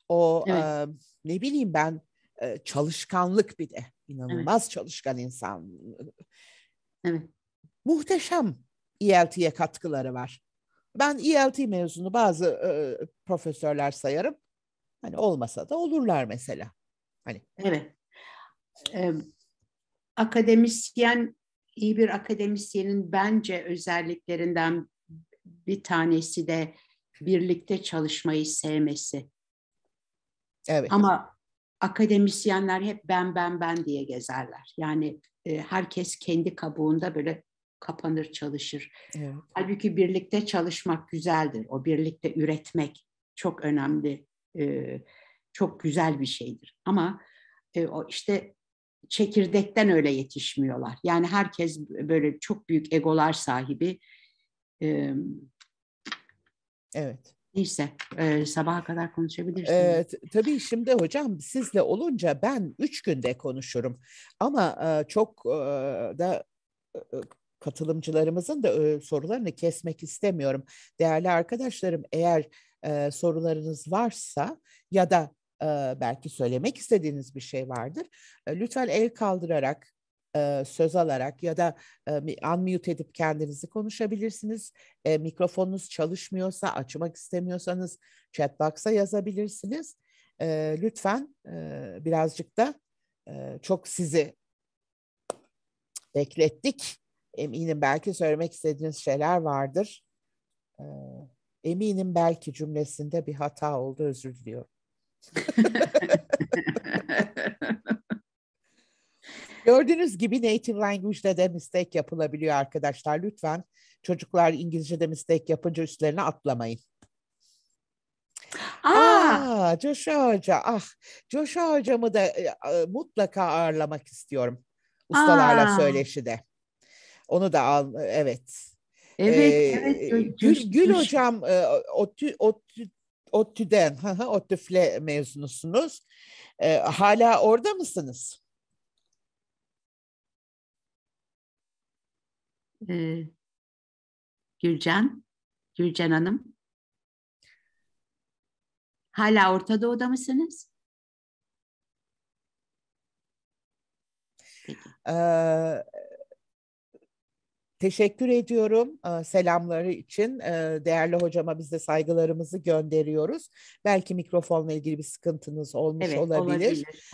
o evet. e, ne bileyim ben e, çalışkanlık bir de inanılmaz evet. çalışkan insan. Evet. Muhteşem ELT'ye katkıları var. Ben ELT mezunu bazı e, profesörler sayarım. Hani olmasa da olurlar mesela. Hani. Evet. Ee, akademisyen iyi bir akademisyenin bence özelliklerinden bir tanesi de birlikte çalışmayı sevmesi. Evet. Ama akademisyenler hep ben ben ben diye gezerler. Yani e, herkes kendi kabuğunda böyle kapanır çalışır. Evet. Halbuki birlikte çalışmak güzeldir. O birlikte üretmek çok önemli, e, çok güzel bir şeydir. Ama e, o işte çekirdekten öyle yetişmiyorlar. Yani herkes böyle çok büyük egolar sahibi. E, evet. Neyse e, sabaha kadar konuşabilirsiniz. E, tabii şimdi hocam sizle olunca ben üç günde konuşurum. Ama e, çok e, da e, katılımcılarımızın da e, sorularını kesmek istemiyorum. Değerli arkadaşlarım eğer e, sorularınız varsa ya da e, belki söylemek istediğiniz bir şey vardır. E, lütfen el kaldırarak e, söz alarak ya da e, unmute edip kendinizi konuşabilirsiniz. E, mikrofonunuz çalışmıyorsa, açmak istemiyorsanız chat box'a yazabilirsiniz. E, lütfen birazcık da çok sizi beklettik. Eminim belki söylemek istediğiniz şeyler vardır. eminim belki cümlesinde bir hata oldu, özür diliyorum. Gördüğünüz gibi native language'de de mistake yapılabiliyor arkadaşlar. Lütfen çocuklar İngilizce'de mistake yapınca üstlerine atlamayın. Aa, Aa Coşa Hoca. Ah, Coşa Hocamı da e, mutlaka ağırlamak istiyorum. Ustalarla Aa. söyleşide. Onu da al, evet. Evet, ee, evet. Gül, Gül Hocam e, ODTÜ, ODTÜ, ODTÜ'den, mezunusunuz. E, hala orada mısınız? Ee, Gürcan, Gürcan Hanım. Hala Orta Doğu'da mısınız? Peki. Ee, Teşekkür ediyorum e, selamları için. E, değerli hocama biz de saygılarımızı gönderiyoruz. Belki mikrofonla ilgili bir sıkıntınız olmuş evet, olabilir.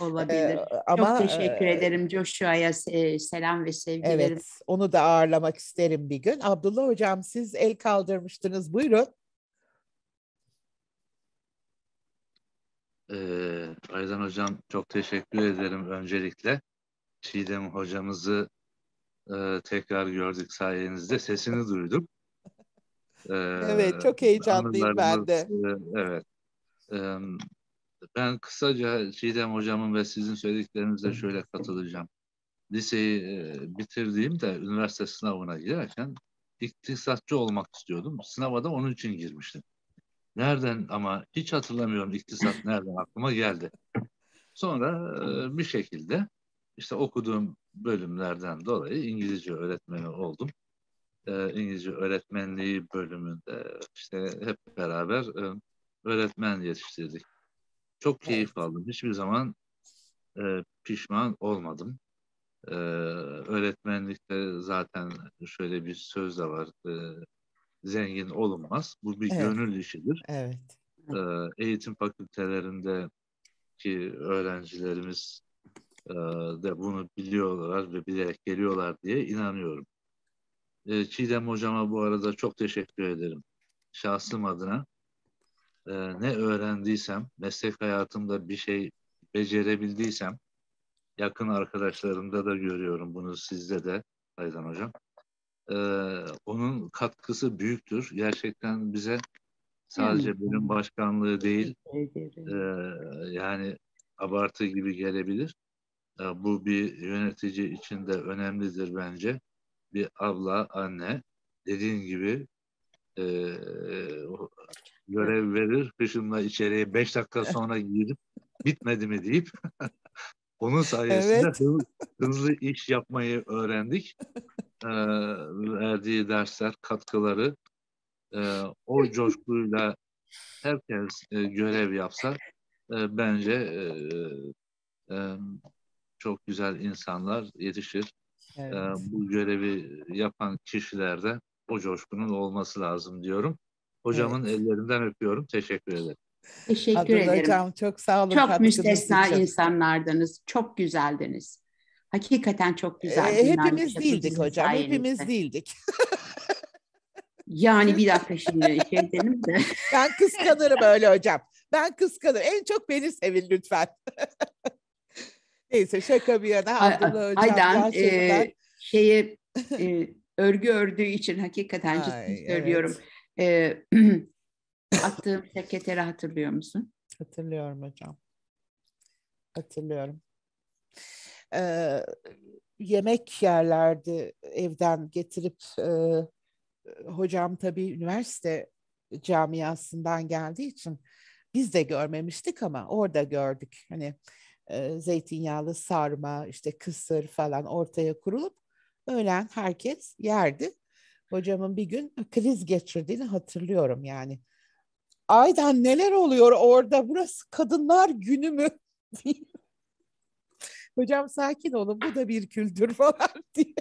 Olabilir. E, olabilir. ama, Çok teşekkür ederim Joshua'ya selam ve sevgilerim. Evet, onu da ağırlamak isterim bir gün. Abdullah hocam siz el kaldırmıştınız. Buyurun. Ee, Aydan hocam çok teşekkür ederim öncelikle. Çiğdem hocamızı e, tekrar gördük sayenizde. Sesini duyduk. E, evet, çok heyecanlıyım ben de. E, evet. E, ben kısaca Çiğdem hocamın ve sizin söylediklerinize şöyle katılacağım. Liseyi e, bitirdiğimde üniversite sınavına girerken iktisatçı olmak istiyordum. Sınava da onun için girmiştim. Nereden ama hiç hatırlamıyorum iktisat nereden aklıma geldi. Sonra e, bir şekilde işte okuduğum bölümlerden dolayı İngilizce öğretmeni oldum. E, İngilizce öğretmenliği bölümünde işte hep beraber e, öğretmen yetiştirdik. Çok keyif aldım. Hiçbir zaman e, pişman olmadım. E, öğretmenlikte zaten şöyle bir söz de var. E, zengin olunmaz. Bu bir evet. gönül işidir. Evet. E, eğitim fakültelerindeki öğrencilerimiz e, de bunu biliyorlar ve bilerek geliyorlar diye inanıyorum. E, Çiğdem hocama bu arada çok teşekkür ederim. Şahsım adına e, ne öğrendiysem, meslek hayatımda bir şey becerebildiysem, yakın arkadaşlarımda da görüyorum bunu sizde de Aydan Hocam. Onun katkısı büyüktür. Gerçekten bize sadece bölüm başkanlığı değil, yani abartı gibi gelebilir ee, bu bir yönetici için de önemlidir bence. Bir abla, anne dediğin gibi e, görev verir. Peşinden içeriye beş dakika sonra girip bitmedi mi deyip onun sayesinde evet. hızlı, hızlı iş yapmayı öğrendik. E, verdiği dersler, katkıları e, o coşkuyla herkes e, görev yapsa e, bence e, e çok güzel insanlar yetişir. Ee, evet. bu görevi yapan kişilerde o coşkunun olması lazım diyorum. Hocamın evet. ellerinden öpüyorum. Teşekkür ederim. Teşekkür Adın ederim. Hocam çok sağ olun. Çok müstesna insanlardınız. Çok güzeldiniz. Hakikaten çok ee, güzel. E, hepimiz değildik hocam. Sayenizde. Hepimiz değildik. yani bir dakika şimdi şey de. Ben kıskanırım öyle hocam. Ben kıskanırım. En çok beni sevin lütfen. Neyse şaka bir yana Abdullah Hocam. Aydan e, şeye e, örgü ördüğü için hakikaten ciddi Ay, söylüyorum. Evet. E, attığım sekreteri hatırlıyor musun? Hatırlıyorum hocam. Hatırlıyorum. Ee, yemek yerlerdi evden getirip e, hocam tabii üniversite camiasından geldiği için biz de görmemiştik ama orada gördük. Hani zeytinyağlı sarma, işte kısır falan ortaya kurulup öğlen herkes yerdi. Hocamın bir gün kriz geçirdiğini hatırlıyorum yani. Aydan neler oluyor orada? Burası kadınlar günü mü? Hocam sakin olun bu da bir kültür falan diye.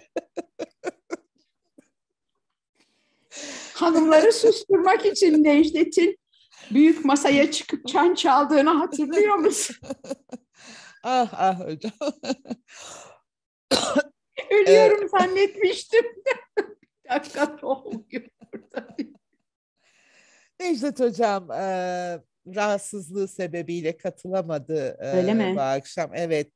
Hanımları susturmak için Necdet'in büyük masaya çıkıp çan çaldığını hatırlıyor musun? Ah ah öldü. Ölüyorum zannetmiştim. Hakikat olmuyor burada. Necdet Hocam e, rahatsızlığı sebebiyle katılamadı e, Öyle mi? bu akşam. Evet.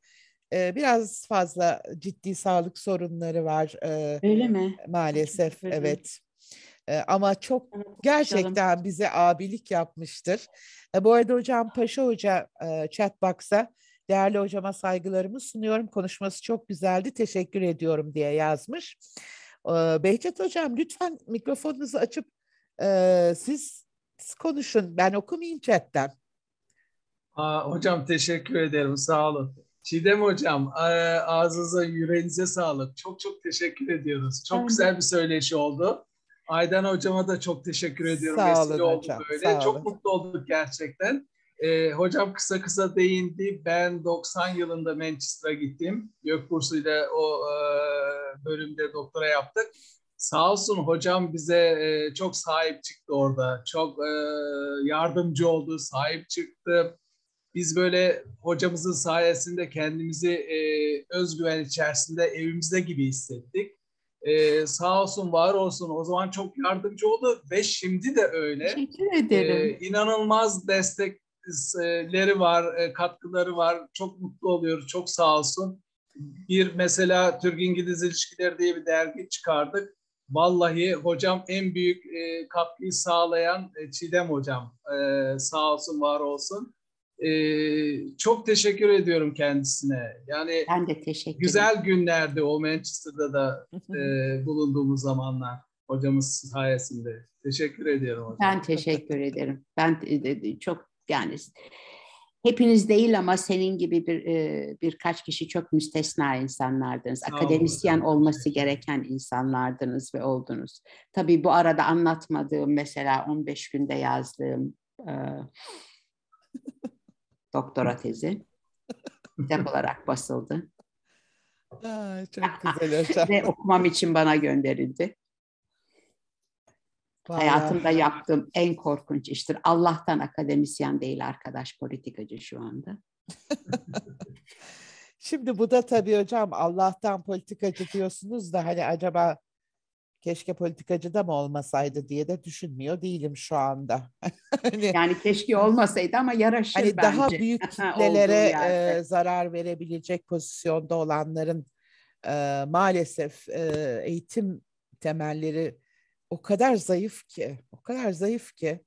E, biraz fazla ciddi sağlık sorunları var. E, Öyle mi? Maalesef Öyle. evet. E, ama çok gerçekten bize abilik yapmıştır. E, bu arada hocam Paşa Hoca e, chat Değerli hocama saygılarımı sunuyorum. Konuşması çok güzeldi. Teşekkür ediyorum diye yazmış. Ee, Behçet hocam lütfen mikrofonunuzu açıp e, siz konuşun. Ben okumayayım chatten. Aa, hocam teşekkür ederim. Sağ olun. Çiğdem Hocam e, ağzınıza yüreğinize sağlık. Çok çok teşekkür ediyoruz. Çok Aynen. güzel bir söyleşi oldu. Aydan Hocama da çok teşekkür ediyorum. Sağ olun Vesile oldu hocam. Böyle. Sağ çok mutlu olduk gerçekten. E, hocam kısa kısa değindi. Ben 90 yılında Manchester'a gittim. Gökbursu'yla o e, bölümde doktora yaptık. Sağ olsun hocam bize e, çok sahip çıktı orada. Çok e, yardımcı oldu, sahip çıktı. Biz böyle hocamızın sayesinde kendimizi e, özgüven içerisinde evimizde gibi hissettik. E, sağ olsun, var olsun. O zaman çok yardımcı oldu ve şimdi de öyle. Teşekkür ederim. E, inanılmaz destek leri var, e, katkıları var. Çok mutlu oluyoruz. Çok sağ olsun. Bir mesela Türk-İngiliz İlişkileri diye bir dergi çıkardık. Vallahi hocam en büyük e, katkıyı sağlayan e, Çiğdem hocam. E, sağ olsun, var olsun. çok teşekkür ediyorum kendisine. Yani ben de teşekkür Güzel günlerde o Manchester'da da bulunduğumuz zamanlar hocamız sayesinde. Teşekkür ediyorum hocam. Ben teşekkür ederim. Ben çok yani hepiniz değil ama senin gibi bir e, birkaç kişi çok müstesna insanlardınız. Akademisyen olması gereken insanlardınız ve oldunuz. Tabii bu arada anlatmadığım mesela 15 günde yazdığım e, doktora tezi kitap olarak basıldı. Aa, çok güzel Ve okumam için bana gönderildi. Vallahi. Hayatımda yaptığım en korkunç iştir. Allah'tan akademisyen değil arkadaş politikacı şu anda. Şimdi bu da tabii hocam Allah'tan politikacı diyorsunuz da hani acaba keşke politikacı da mı olmasaydı diye de düşünmüyor değilim şu anda. hani, yani keşke olmasaydı ama yaraşır hani bence. Daha büyük kitlelere e, zarar verebilecek pozisyonda olanların e, maalesef e, eğitim temelleri o kadar zayıf ki, o kadar zayıf ki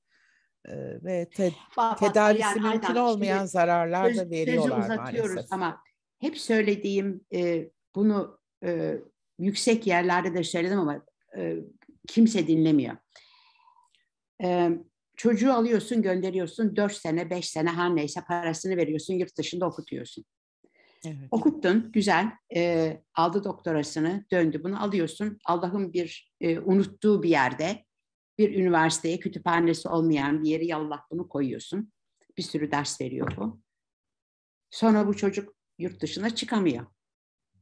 e, ve te, bak, tedavisi yani, mümkün aynen. olmayan Şimdi, zararlar da veriyorlar sözü maalesef. ama hep söylediğim e, bunu e, yüksek yerlerde de söyledim ama e, kimse dinlemiyor. E, çocuğu alıyorsun gönderiyorsun dört sene beş sene her neyse parasını veriyorsun yurt dışında okutuyorsun. Evet. Okuttun, güzel. E, aldı doktorasını, döndü. Bunu alıyorsun. Allah'ın bir e, unuttuğu bir yerde, bir üniversiteye kütüphanesi olmayan bir yere yallah bunu koyuyorsun. Bir sürü ders veriyor bu. Sonra bu çocuk yurt dışına çıkamıyor.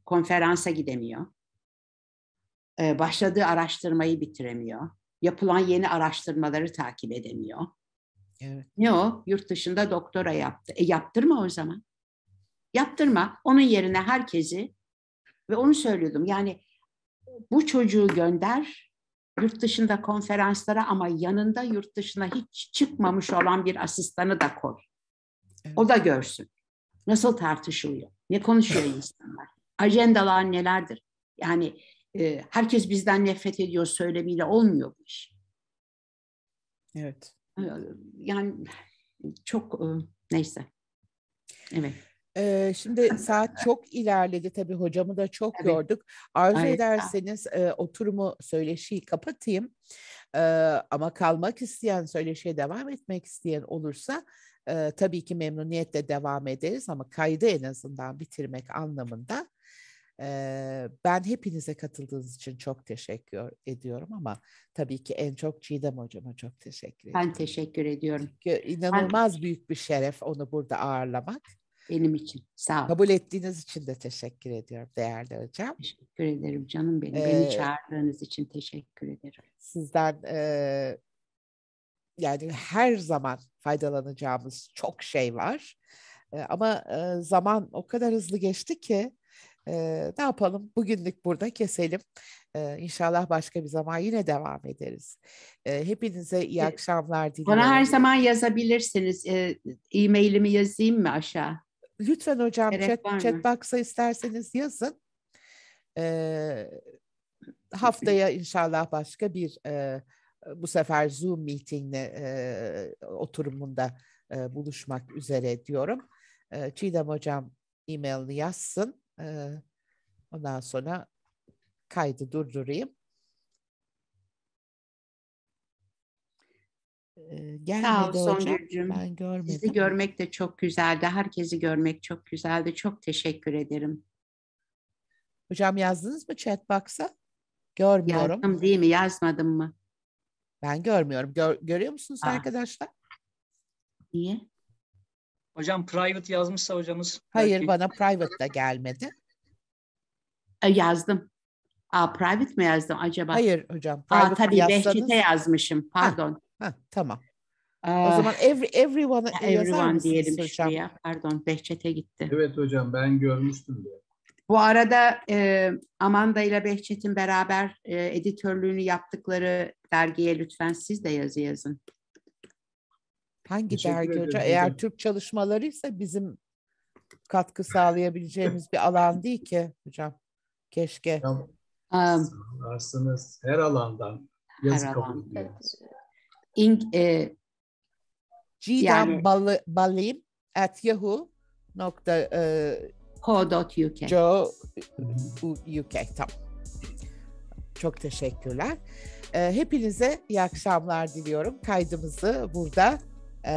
Konferansa gidemiyor. E, başladığı araştırmayı bitiremiyor. Yapılan yeni araştırmaları takip edemiyor. Evet. Ne o? Yurt dışında doktora yaptı. E yaptırma o zaman. Yaptırma. Onun yerine herkesi ve onu söylüyordum. Yani bu çocuğu gönder yurt dışında konferanslara ama yanında yurt dışına hiç çıkmamış olan bir asistanı da koy. O da görsün. Nasıl tartışılıyor? Ne konuşuyor insanlar? Ajendalar nelerdir? Yani e, herkes bizden nefret ediyor söylemiyle olmuyormuş. Evet. Ee, yani çok e, neyse. Evet. Ee, şimdi saat çok ilerledi tabii hocamı da çok evet. gördük. Arzu evet. ederseniz e, oturumu söyleşiyi kapatayım. E, ama kalmak isteyen, söyleşiye devam etmek isteyen olursa e, tabii ki memnuniyetle devam ederiz ama kaydı en azından bitirmek anlamında. E, ben hepinize katıldığınız için çok teşekkür ediyorum ama tabii ki en çok Çiğdem hocama çok teşekkür ediyorum. Ben teşekkür ediyorum. Çünkü inanılmaz ben... büyük bir şeref onu burada ağırlamak. Benim için. Sağ ol. Kabul ettiğiniz için de teşekkür ediyorum değerli hocam. Teşekkür ederim canım benim. Ee, Beni çağırdığınız için teşekkür ederim. Sizden e, yani her zaman faydalanacağımız çok şey var. E, ama e, zaman o kadar hızlı geçti ki e, ne yapalım bugünlük burada keselim. E, inşallah başka bir zaman yine devam ederiz. E, hepinize iyi akşamlar diliyorum. Bana her zaman yazabilirsiniz. E, e-mailimi yazayım mı aşağı? Lütfen hocam chat, chat box'a isterseniz yazın. Ee, haftaya inşallah başka bir e, bu sefer Zoom meetingle e, oturumunda e, buluşmak üzere diyorum. E, Çiğdem hocam e-mailini yazsın. E, ondan sonra kaydı durdurayım. gelmedi Sağ ol, hocam. Soncurcuğum. Ben görmedim. Sizi görmek de çok güzeldi. Herkesi görmek çok güzeldi. Çok teşekkür ederim. Hocam yazdınız mı chat box'a? Görmüyorum. Yazdım değil mi? Yazmadım mı? Ben görmüyorum. Gör, görüyor musunuz Aa. arkadaşlar? Niye? Hocam private yazmışsa hocamız. Hayır bana private da gelmedi. E, yazdım. Aa, private mi yazdım acaba? Hayır hocam. Aa, tabii yazsanız... Behçet'e yazmışım. Pardon. Ha. Heh, tamam. Ee, o zaman every, everyone, everyone diyelim hocam? şuraya. Pardon Behçet'e gitti. Evet hocam ben görmüştüm diye. Bu arada e, Amanda ile Behçet'in beraber e, editörlüğünü yaptıkları dergiye lütfen siz de yazı yazın. Hangi Teşekkür dergi hocam? Eğer Türk çalışmalarıysa bizim katkı sağlayabileceğimiz bir alan değil ki hocam. Keşke. Tamam. Um, her alandan yazı kabul ediyoruz in, e, Cidem yani, Bal Balim at Yahoo nokta e, co.uk co, UK tam. Çok teşekkürler. E, hepinize iyi akşamlar diliyorum. Kaydımızı burada e,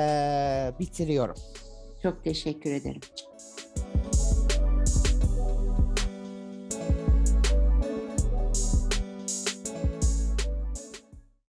bitiriyorum. Çok teşekkür ederim.